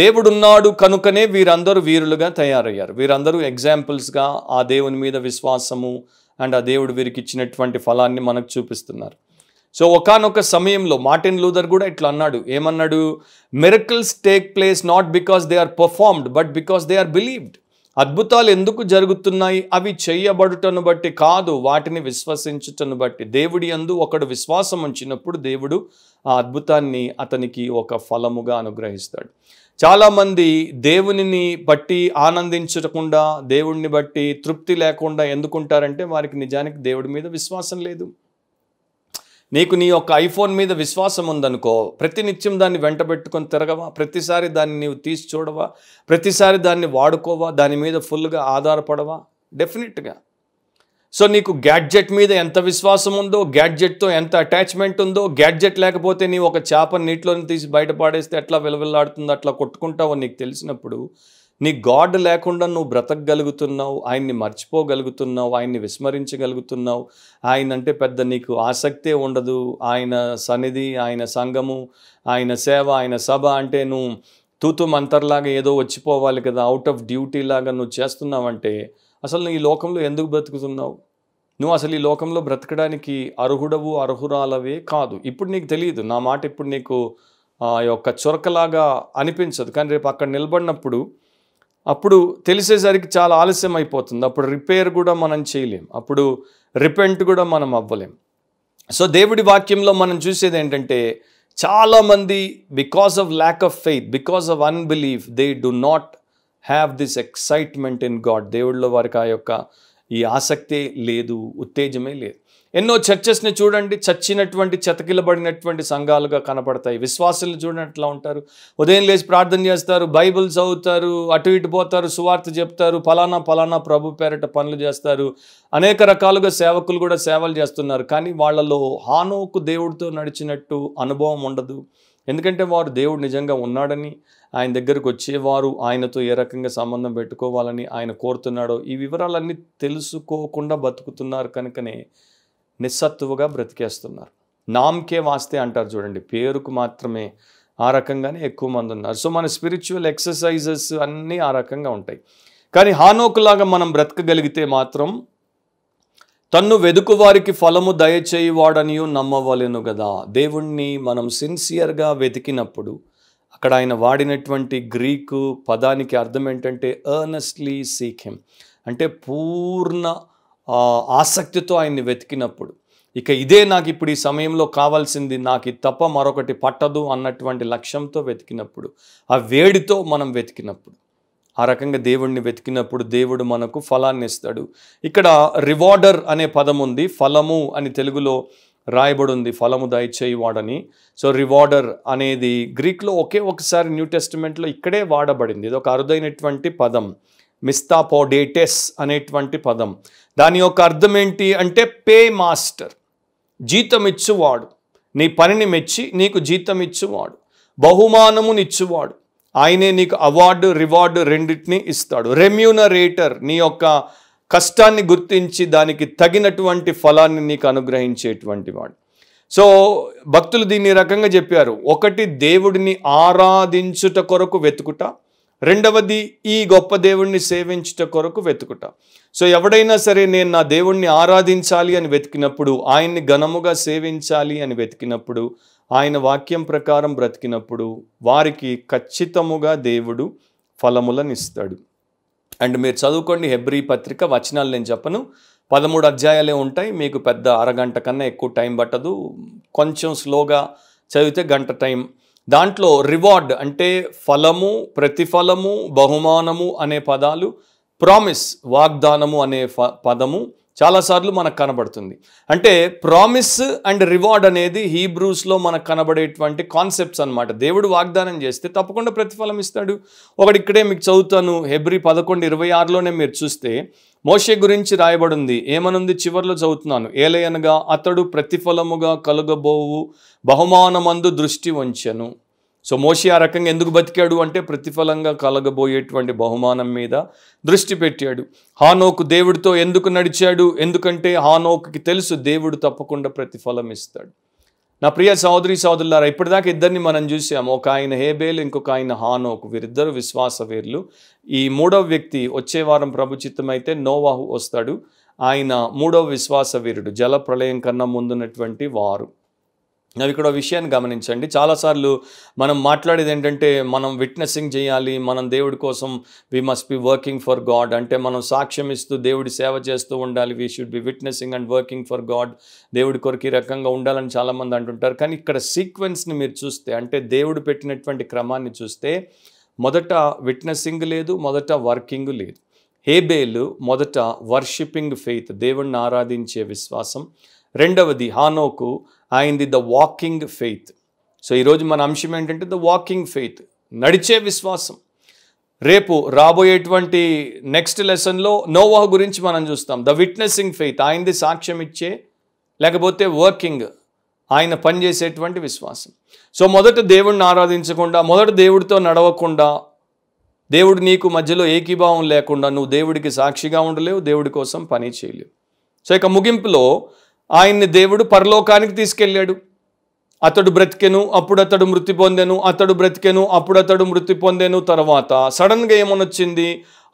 దేవుడున్నాడు కనుకనే వీరందరూ వీరులుగా తయారయ్యారు వీరందరూ ఎగ్జాంపుల్స్గా ఆ దేవుని మీద విశ్వాసము అండ్ ఆ దేవుడు వీరికి ఇచ్చినటువంటి ఫలాన్ని మనకు చూపిస్తున్నారు సో ఒకనొక సమయంలో మార్టిన్ లూదర్ కూడా ఇట్లా అన్నాడు ఏమన్నాడు miracles take place not because they are performed but because they are believed అద్భుతాలు ఎందుకు జరుగుతున్నాయి అవి చేయబడుటను బట్టి కాదు వాటిని విశ్వసించుటను బట్టి దేవుడి అందు ఒకడు విశ్వాసం ఉంచినప్పుడు దేవుడు ఆ అద్భుతాన్ని అతనికి ఒక ఫలముగా అనుగ్రహిస్తాడు చాలామంది దేవునిని బట్టి ఆనందించకుండా దేవుడిని బట్టి తృప్తి లేకుండా ఎందుకుంటారంటే వారికి నిజానికి దేవుడి మీద విశ్వాసం లేదు నీకు నీ యొక్క ఐఫోన్ మీద విశ్వాసం ఉందనుకో ప్రతినిత్యం దాన్ని వెంట పెట్టుకొని తిరగవా ప్రతిసారి దాన్ని నీవు తీసి చూడవా ప్రతిసారి దాన్ని వాడుకోవా దాని మీద ఫుల్గా ఆధారపడవా డెఫినెట్గా సో నీకు గ్యాడ్జెట్ మీద ఎంత విశ్వాసం ఉందో గ్యాడ్జెట్తో ఎంత అటాచ్మెంట్ ఉందో గ్యాడ్జెట్ లేకపోతే నీ ఒక చేప నీటిలో తీసి బయట పాడేస్తే ఎట్లా విలవిల్లాడుతుందో అట్లా కొట్టుకుంటావో నీకు తెలిసినప్పుడు నీ గాడ్ లేకుండా నువ్వు బ్రతకగలుగుతున్నావు ఆయన్ని మర్చిపోగలుగుతున్నావు ఆయన్ని విస్మరించగలుగుతున్నావు ఆయన అంటే పెద్ద నీకు ఆసక్తే ఉండదు ఆయన సన్నిధి ఆయన సంఘము ఆయన సేవ ఆయన సభ అంటే నువ్వు తూతు మంతర్లాగా ఏదో వచ్చిపోవాలి కదా అవుట్ ఆఫ్ డ్యూటీ లాగా నువ్వు చేస్తున్నావంటే అసలు నువ్వు ఈ లోకంలో ఎందుకు బ్రతుకుతున్నావు నువ్వు అసలు ఈ లోకంలో బ్రతకడానికి అర్హుడవు అర్హురాలవే కాదు ఇప్పుడు నీకు తెలియదు నా మాట ఇప్పుడు నీకు ఆ యొక్క చొరకలాగా అనిపించదు కానీ రేపు అక్కడ నిలబడినప్పుడు అప్పుడు తెలిసేసరికి చాలా ఆలస్యం అయిపోతుంది అప్పుడు రిపేర్ కూడా మనం చేయలేం అప్పుడు రిపెంట్ కూడా మనం అవ్వలేం సో దేవుడి వాక్యంలో మనం చూసేది ఏంటంటే చాలామంది because of lack of faith because of unbelief they do not have this excitement in God దేవుళ్ళ వారికి ఆ యొక్క ఈ ఆసక్తి లేదు ఉత్తేజమే లేదు ఎన్నో చర్చెస్ని చూడండి చచ్చినటువంటి చతకిలబడినటువంటి సంఘాలుగా కనపడతాయి విశ్వాసులు చూడండి ఉంటారు ఉదయం లేచి ప్రార్థన చేస్తారు బైబిల్ చదువుతారు అటు ఇటు పోతారు సువార్త చెప్తారు ఫలానా ఫలానా ప్రభు పేరట పనులు చేస్తారు అనేక రకాలుగా సేవకులు కూడా సేవలు చేస్తున్నారు కానీ వాళ్ళలో హానోకు దేవుడితో నడిచినట్టు అనుభవం ఉండదు ఎందుకంటే వారు దేవుడు నిజంగా ఉన్నాడని ఆయన దగ్గరకు వచ్చేవారు ఆయనతో ఏ రకంగా సంబంధం పెట్టుకోవాలని ఆయన కోరుతున్నాడో ఈ వివరాలన్నీ తెలుసుకోకుండా బతుకుతున్నారు కనుకనే నిస్సత్తువుగా బ్రతికేస్తున్నారు నామ్కే వాస్తే అంటారు చూడండి పేరుకు మాత్రమే ఆ రకంగానే ఎక్కువ మంది ఉన్నారు సో మన స్పిరిచువల్ ఎక్సర్సైజెస్ అన్నీ ఆ రకంగా ఉంటాయి కానీ హానోకులాగా మనం బ్రతకగలిగితే మాత్రం తన్ను వెదుకు వారికి ఫలము దయచేయువాడనియు నమ్మవలెను కదా దేవుణ్ణి మనం సిన్సియర్గా వెతికినప్పుడు అక్కడ ఆయన వాడినటువంటి గ్రీకు పదానికి అర్థం ఏంటంటే ఎర్నెస్ట్లీ సీక్ హిమ్ అంటే పూర్ణ ఆసక్తితో ఆయన్ని వెతికినప్పుడు ఇక ఇదే నాకు ఇప్పుడు ఈ సమయంలో కావాల్సింది నాకు ఈ తప్ప మరొకటి పట్టదు అన్నటువంటి లక్ష్యంతో వెతికినప్పుడు ఆ వేడితో మనం వెతికినప్పుడు ఆ రకంగా దేవుణ్ణి వెతికినప్పుడు దేవుడు మనకు ఫలాన్ని ఇస్తాడు ఇక్కడ రివార్డర్ అనే పదం ఉంది ఫలము అని తెలుగులో రాయబడి ఉంది ఫలము దయచేయి వాడని సో రివార్డర్ అనేది గ్రీక్లో ఒకే ఒకసారి న్యూ టెస్టిమెంట్లో ఇక్కడే వాడబడింది ఇది ఒక అరుదైనటువంటి పదం మిస్తాపోడేటెస్ అనేటువంటి పదం దాని యొక్క అర్థం ఏంటి అంటే పే మాస్టర్ జీతం ఇచ్చువాడు నీ పనిని మెచ్చి నీకు జీతం ఇచ్చువాడు బహుమానమునిచ్చువాడు ఆయనే నీకు అవార్డు రివార్డు రెండింటినీ ఇస్తాడు రెమ్యూనరేటర్ నీ యొక్క కష్టాన్ని గుర్తించి దానికి తగినటువంటి ఫలాన్ని నీకు అనుగ్రహించేటువంటి వాడు సో భక్తులు దీన్ని రకంగా చెప్పారు ఒకటి దేవుడిని ఆరాధించుట కొరకు వెతుకుట రెండవది ఈ గొప్ప దేవుణ్ణి సేవించుట కొరకు వెతుకుట సో ఎవడైనా సరే నేను నా దేవుణ్ణి ఆరాధించాలి అని వెతికినప్పుడు ఆయన్ని ఘనముగా సేవించాలి అని వెతికినప్పుడు ఆయన వాక్యం ప్రకారం బ్రతికినప్పుడు వారికి ఖచ్చితముగా దేవుడు ఫలములనిస్తాడు అండ్ మీరు చదువుకోండి హెబ్రి పత్రిక వచనాలు నేను చెప్పను పదమూడు అధ్యాయాలే ఉంటాయి మీకు పెద్ద అరగంట కన్నా ఎక్కువ టైం పట్టదు కొంచెం స్లోగా చదివితే గంట టైం దాంట్లో రివార్డ్ అంటే ఫలము ప్రతిఫలము బహుమానము అనే పదాలు ప్రామిస్ వాగ్దానము అనే పదము చాలాసార్లు మనకు కనబడుతుంది అంటే ప్రామిస్ అండ్ రివార్డ్ అనేది హీబ్రూస్లో మనకు కనబడేటువంటి కాన్సెప్ట్స్ అనమాట దేవుడు వాగ్దానం చేస్తే తప్పకుండా ప్రతిఫలం ఇస్తాడు ఒకటి ఇక్కడే మీకు చదువుతాను హెబ్రి పదకొండు ఇరవై ఆరులోనే మీరు చూస్తే మోషే గురించి రాయబడింది ఏమనుంది చివరిలో చదువుతున్నాను ఏలయనగా అతడు ప్రతిఫలముగా కలుగబోవు బహుమానమందు దృష్టి వంచెను సో మోషి ఆ రకంగా ఎందుకు బతికాడు అంటే ప్రతిఫలంగా కలగబోయేటువంటి బహుమానం మీద దృష్టి పెట్టాడు హానోకు దేవుడితో ఎందుకు నడిచాడు ఎందుకంటే హానోకి తెలుసు దేవుడు తప్పకుండా ప్రతిఫలం ఇస్తాడు నా ప్రియ సహోదరి సహోదరులారా ఇప్పటిదాకా ఇద్దరిని మనం చూసాము ఒక ఆయన హేబేల్ ఇంకొక ఆయన హానోకు వీరిద్దరు విశ్వాసవేర్లు ఈ మూడవ వ్యక్తి వచ్చే వారం ప్రభుచిత్తమైతే నోవాహు వస్తాడు ఆయన మూడవ విశ్వాసవీరుడు జల ప్రళయం కన్నా ముందున్నటువంటి వారు అవి ఇక్కడ విషయాన్ని గమనించండి చాలాసార్లు మనం మాట్లాడేది ఏంటంటే మనం విట్నెసింగ్ చేయాలి మనం దేవుడి కోసం we must be working for God అంటే మనం సాక్ష్యం ఇస్తూ దేవుడి సేవ చేస్తూ ఉండాలి we should be witnessing and working for God దేవుడి కొరకు ఈ రకంగా ఉండాలని చాలామంది అంటుంటారు కానీ ఇక్కడ సీక్వెన్స్ని మీరు చూస్తే అంటే దేవుడు పెట్టినటువంటి క్రమాన్ని చూస్తే మొదట విట్నెసింగ్ లేదు మొదట వర్కింగ్ లేదు హేబేలు మొదట వర్షిపింగ్ ఫెయిత్ దేవుణ్ణి ఆరాధించే విశ్వాసం రెండవది హానోకు ఆయనది ద వాకింగ్ ఫెయిత్ సో ఈరోజు మన అంశం ఏంటంటే ద వాకింగ్ ఫెయిత్ నడిచే విశ్వాసం రేపు రాబోయేటువంటి నెక్స్ట్ లెసన్లో నోవాహ గురించి మనం చూస్తాం ద విట్నెసింగ్ ఫెయిత్ ఆయనది సాక్ష్యం ఇచ్చే లేకపోతే వర్కింగ్ ఆయన పనిచేసేటువంటి విశ్వాసం సో మొదట దేవుడిని ఆరాధించకుండా మొదట దేవుడితో నడవకుండా దేవుడు నీకు మధ్యలో ఏకీభావం లేకుండా నువ్వు దేవుడికి సాక్షిగా ఉండలేవు దేవుడి కోసం పని చేయలేవు సో ఇక ముగింపులో ఆయన్ని దేవుడు పరలోకానికి తీసుకెళ్ళాడు అతడు బ్రతికెను అప్పుడు అతడు మృతి పొందెను అతడు బ్రతికెను అప్పుడు అతడు మృతి పొందెను తర్వాత సడన్గా ఏమనొచ్చింది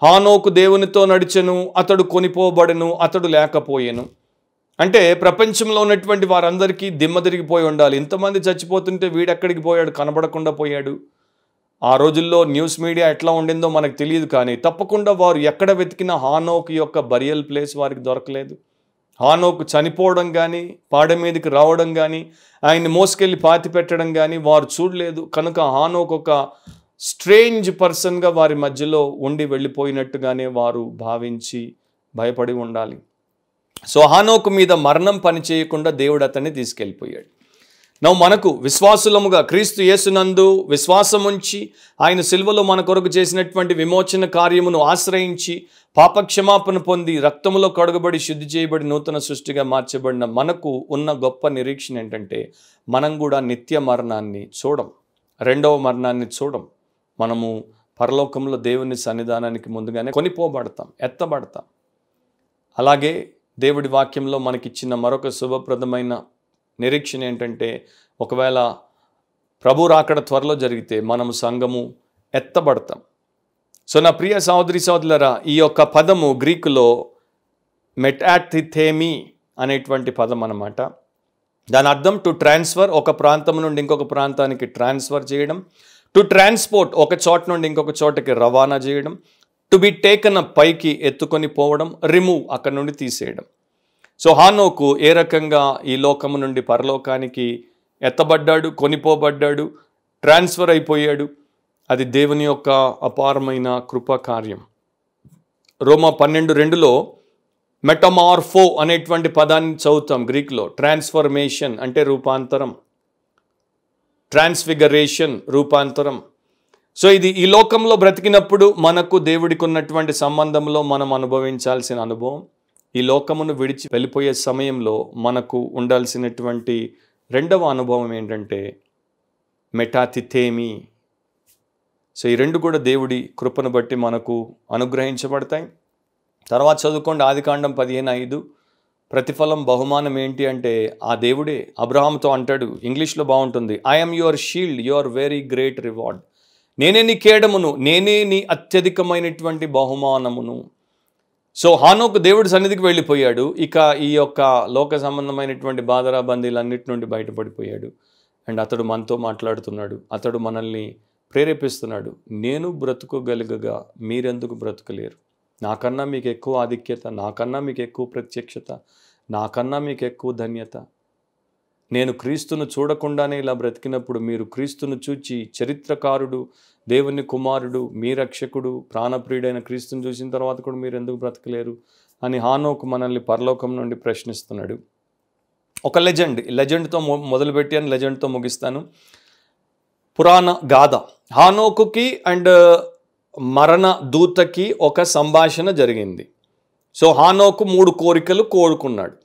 హానోకు దేవునితో నడిచెను అతడు కొనిపోబడెను అతడు లేకపోయేను అంటే ప్రపంచంలో ఉన్నటువంటి వారందరికీ దిమ్మ తిరిగిపోయి ఉండాలి ఇంతమంది చచ్చిపోతుంటే వీడెక్కడికి పోయాడు కనబడకుండా పోయాడు ఆ రోజుల్లో న్యూస్ మీడియా ఎట్లా ఉండిందో మనకు తెలియదు కానీ తప్పకుండా వారు ఎక్కడ వెతికిన హానోక్ యొక్క బరియల్ ప్లేస్ వారికి దొరకలేదు హానోకు చనిపోవడం కానీ పాడ మీదకి రావడం కానీ ఆయన్ని మోసుకెళ్ళి పాతి పెట్టడం కానీ వారు చూడలేదు కనుక హానోకు ఒక స్ట్రేంజ్ పర్సన్గా వారి మధ్యలో ఉండి వెళ్ళిపోయినట్టుగానే వారు భావించి భయపడి ఉండాలి సో హానోకు మీద మరణం పనిచేయకుండా దేవుడు అతన్ని తీసుకెళ్ళిపోయాడు నవ్వు మనకు విశ్వాసులముగా క్రీస్తు యేసునందు విశ్వాసముంచి ఆయన సిల్వలో మన కొరకు చేసినటువంటి విమోచన కార్యమును ఆశ్రయించి పాపక్షమాపణ పొంది రక్తములో కడుగబడి శుద్ధి చేయబడి నూతన సృష్టిగా మార్చబడిన మనకు ఉన్న గొప్ప నిరీక్షణ ఏంటంటే మనం కూడా నిత్య మరణాన్ని చూడం రెండవ మరణాన్ని చూడం మనము పరలోకంలో దేవుని సన్నిధానానికి ముందుగానే కొనిపోబడతాం ఎత్తబడతాం అలాగే దేవుడి వాక్యంలో మనకిచ్చిన మరొక శుభప్రదమైన నిరీక్షణ ఏంటంటే ఒకవేళ ప్రభు రాకడ త్వరలో జరిగితే మనము సంఘము ఎత్తబడతాం సో నా ప్రియ సహోదరి సోదరులరా ఈ యొక్క పదము గ్రీకులో మెటాథిథేమి అనేటువంటి పదం అనమాట దాని అర్థం టు ట్రాన్స్ఫర్ ఒక ప్రాంతం నుండి ఇంకొక ప్రాంతానికి ట్రాన్స్ఫర్ చేయడం టు ట్రాన్స్పోర్ట్ ఒక చోట నుండి ఇంకొక చోటకి రవాణా చేయడం టు బి టేకన్ పైకి ఎత్తుకొని పోవడం రిమూవ్ అక్కడ నుండి తీసేయడం సో హానోకు ఏ రకంగా ఈ లోకము నుండి పరలోకానికి ఎత్తబడ్డాడు కొనిపోబడ్డాడు ట్రాన్స్ఫర్ అయిపోయాడు అది దేవుని యొక్క అపారమైన కృపా కార్యం రోమా పన్నెండు రెండులో మెటమార్ఫో అనేటువంటి పదాన్ని చదువుతాం గ్రీక్లో ట్రాన్స్ఫర్మేషన్ అంటే రూపాంతరం ట్రాన్స్ఫిగరేషన్ రూపాంతరం సో ఇది ఈ లోకంలో బ్రతికినప్పుడు మనకు దేవుడికి ఉన్నటువంటి సంబంధంలో మనం అనుభవించాల్సిన అనుభవం ఈ లోకమును విడిచి వెళ్ళిపోయే సమయంలో మనకు ఉండాల్సినటువంటి రెండవ అనుభవం ఏంటంటే మెటాతిథేమి సో ఈ రెండు కూడా దేవుడి కృపను బట్టి మనకు అనుగ్రహించబడతాయి తర్వాత చదువుకోండి ఆదికాండం పదిహేను ఐదు ప్రతిఫలం బహుమానం ఏంటి అంటే ఆ దేవుడే అబ్రహాంతో అంటాడు ఇంగ్లీష్లో బాగుంటుంది I'm your shield your very great reward నేనే నీ కేడమును నేనే నీ అత్యధికమైనటువంటి బహుమానమును సో హానోకు దేవుడి సన్నిధికి వెళ్ళిపోయాడు ఇక ఈ యొక్క లోక సంబంధమైనటువంటి బాధరాబందీలన్నిటి నుండి బయటపడిపోయాడు అండ్ అతడు మనతో మాట్లాడుతున్నాడు అతడు మనల్ని ప్రేరేపిస్తున్నాడు నేను బ్రతుకోగలుగగా మీరెందుకు బ్రతకలేరు నాకన్నా మీకు ఎక్కువ ఆధిక్యత నాకన్నా మీకు ఎక్కువ ప్రత్యక్షత నాకన్నా మీకు ఎక్కువ ధన్యత నేను క్రీస్తును చూడకుండానే ఇలా బ్రతికినప్పుడు మీరు క్రీస్తును చూచి చరిత్రకారుడు దేవుని కుమారుడు మీ రక్షకుడు ప్రాణప్రియుడైన క్రీస్తుని చూసిన తర్వాత కూడా మీరు ఎందుకు బ్రతకలేరు అని హానోకు మనల్ని పరలోకం నుండి ప్రశ్నిస్తున్నాడు ఒక లెజెండ్ లెజెండ్తో మొదలుపెట్టి అని లెజెండ్తో ముగిస్తాను పురాణ గాథ హానోకుకి అండ్ మరణ దూతకి ఒక సంభాషణ జరిగింది సో హానోకు మూడు కోరికలు కోరుకున్నాడు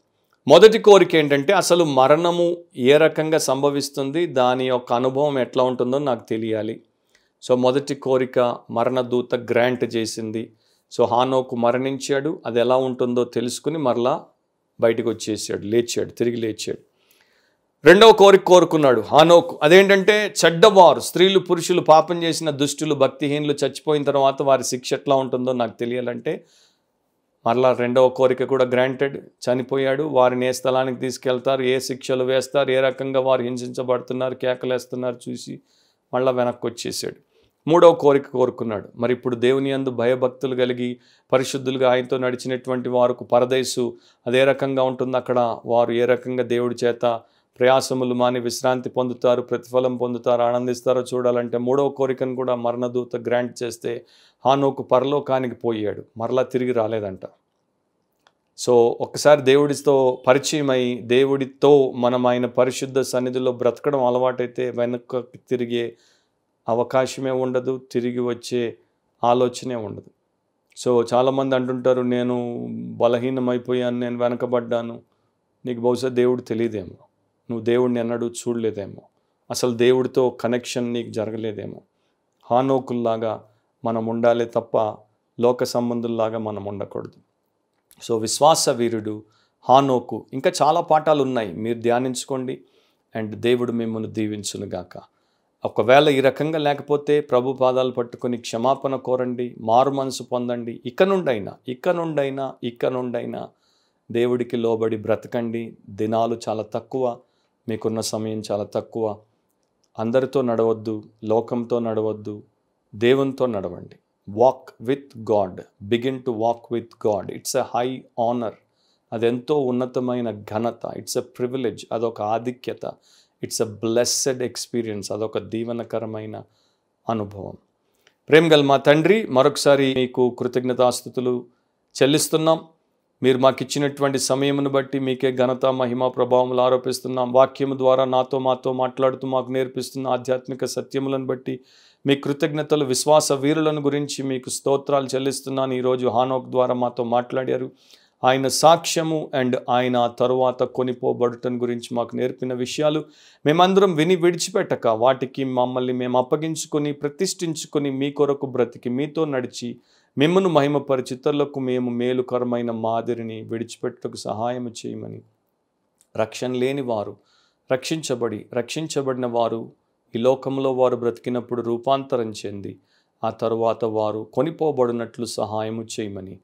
మొదటి కోరిక ఏంటంటే అసలు మరణము ఏ రకంగా సంభవిస్తుంది దాని యొక్క అనుభవం ఎట్లా ఉంటుందో నాకు తెలియాలి సో మొదటి కోరిక మరణదూత గ్రాంట్ చేసింది సో హానోకు మరణించాడు అది ఎలా ఉంటుందో తెలుసుకుని మరలా బయటకు వచ్చేసాడు లేచాడు తిరిగి లేచాడు రెండవ కోరిక కోరుకున్నాడు హానోకు అదేంటంటే చెడ్డవారు స్త్రీలు పురుషులు పాపం చేసిన దుష్టులు భక్తిహీనులు చచ్చిపోయిన తర్వాత వారి శిక్ష ఎట్లా ఉంటుందో నాకు తెలియాలంటే మరలా రెండవ కోరిక కూడా గ్రాంటెడ్ చనిపోయాడు వారిని ఏ స్థలానికి తీసుకెళ్తారు ఏ శిక్షలు వేస్తారు ఏ రకంగా వారు హింసించబడుతున్నారు కేకలేస్తున్నారు చూసి మళ్ళీ వెనక్కి వచ్చేసాడు మూడో కోరిక కోరుకున్నాడు మరి ఇప్పుడు దేవుని అందు భయభక్తులు కలిగి పరిశుద్ధులుగా ఆయనతో నడిచినటువంటి వారికి పరదేశు అదే రకంగా ఉంటుంది అక్కడ వారు ఏ రకంగా దేవుడి చేత ప్రయాసములు మాని విశ్రాంతి పొందుతారు ప్రతిఫలం పొందుతారు ఆనందిస్తారో చూడాలంటే మూడవ కోరికను కూడా మరణదూత గ్రాంట్ చేస్తే ఆ నోకు పరలోకానికి పోయాడు మరలా తిరిగి రాలేదంట సో ఒక్కసారి దేవుడితో పరిచయమై దేవుడితో మనం ఆయన పరిశుద్ధ సన్నిధిలో బ్రతకడం అలవాటైతే వెనక్కి తిరిగే అవకాశమే ఉండదు తిరిగి వచ్చే ఆలోచనే ఉండదు సో చాలామంది అంటుంటారు నేను బలహీనమైపోయాను నేను వెనకబడ్డాను నీకు బహుశా దేవుడు తెలియదేమో నువ్వు దేవుడిని ఎన్నడూ చూడలేదేమో అసలు దేవుడితో కనెక్షన్ నీకు జరగలేదేమో హానోకుల్లాగా మనం ఉండాలి తప్ప లోక సంబంధుల్లాగా మనం ఉండకూడదు సో విశ్వాస వీరుడు హానోకు ఇంకా చాలా పాఠాలు ఉన్నాయి మీరు ధ్యానించుకోండి అండ్ దేవుడు మిమ్మల్ని దీవించునుగాక ఒకవేళ ఈ రకంగా లేకపోతే ప్రభు పాదాలు పట్టుకొని క్షమాపణ కోరండి మారు మనసు పొందండి ఇక నుండైనా ఇక నుండైనా ఇక నుండైనా దేవుడికి లోబడి బ్రతకండి దినాలు చాలా తక్కువ మీకున్న సమయం చాలా తక్కువ అందరితో నడవద్దు లోకంతో నడవద్దు దేవునితో నడవండి walk with God begin to walk with God it's a high honour అదెంతో ఉన్నతమైన ఘనత ఇట్స్ ఎ ప్రివిలేజ్ అదొక ఆధిక్యత ఇట్స్ అ బ్లెస్సెడ్ ఎక్స్పీరియన్స్ అదొక దీవనకరమైన అనుభవం ప్రేమ్ గల్ మా తండ్రి మరొకసారి మీకు కృతజ్ఞతాస్థుతులు చెల్లిస్తున్నాం మీరు మాకు ఇచ్చినటువంటి సమయమును బట్టి మీకే ఘనత మహిమ ప్రభావములు ఆరోపిస్తున్నాం వాక్యము ద్వారా నాతో మాతో మాట్లాడుతూ మాకు నేర్పిస్తున్న ఆధ్యాత్మిక సత్యములను బట్టి మీ కృతజ్ఞతలు విశ్వాస వీరులను గురించి మీకు స్తోత్రాలు చెల్లిస్తున్నాను ఈరోజు హానోక్ ద్వారా మాతో మాట్లాడారు ఆయన సాక్ష్యము అండ్ ఆయన తరువాత కొనిపోబడటం గురించి మాకు నేర్పిన విషయాలు మేమందరం విని విడిచిపెట్టక వాటికి మమ్మల్ని మేము అప్పగించుకొని ప్రతిష్ఠించుకొని మీ కొరకు బ్రతికి మీతో నడిచి మిమ్మను మహిమపరిచి మేము మేలుకరమైన మాదిరిని విడిచిపెట్టకు సహాయం చేయమని రక్షణ లేని వారు రక్షించబడి రక్షించబడిన వారు ఈ లోకంలో వారు బ్రతికినప్పుడు రూపాంతరం చెంది ఆ తరువాత వారు కొనిపోబడినట్లు సహాయము చేయమని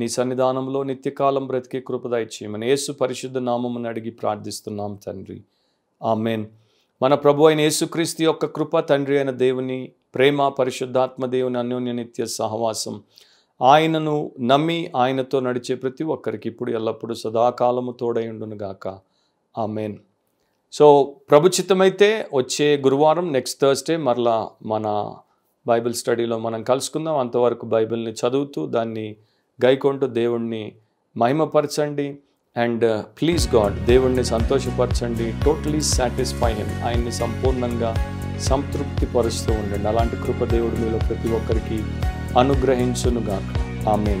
నీ సన్నిధానంలో నిత్యకాలం బ్రతికే కృపద మన యేసు పరిశుద్ధ నామమును అడిగి ప్రార్థిస్తున్నాం తండ్రి ఆ మేన్ మన ప్రభు అయిన యేసుక్రీస్తు యొక్క కృప తండ్రి అయిన దేవుని ప్రేమ పరిశుద్ధాత్మ దేవుని అన్యోన్య నిత్య సహవాసం ఆయనను నమ్మి ఆయనతో నడిచే ప్రతి ఒక్కరికి ఇప్పుడు ఎల్లప్పుడూ సదాకాలము తోడయుండునుగాక మేన్ సో ప్రభుచితమైతే వచ్చే గురువారం నెక్స్ట్ థర్స్డే మరలా మన బైబిల్ స్టడీలో మనం కలుసుకుందాం అంతవరకు బైబిల్ని చదువుతూ దాన్ని గైకొంటూ దేవుణ్ణి మహిమపరచండి అండ్ ప్లీజ్ గాడ్ దేవుణ్ణి సంతోషపరచండి టోటలీ సాటిస్ఫై ఆయన్ని సంపూర్ణంగా సంతృప్తిపరుస్తూ ఉండండి అలాంటి కృపదేవుడు మీలో ప్రతి ఒక్కరికి అనుగ్రహించునుగాక ఆమె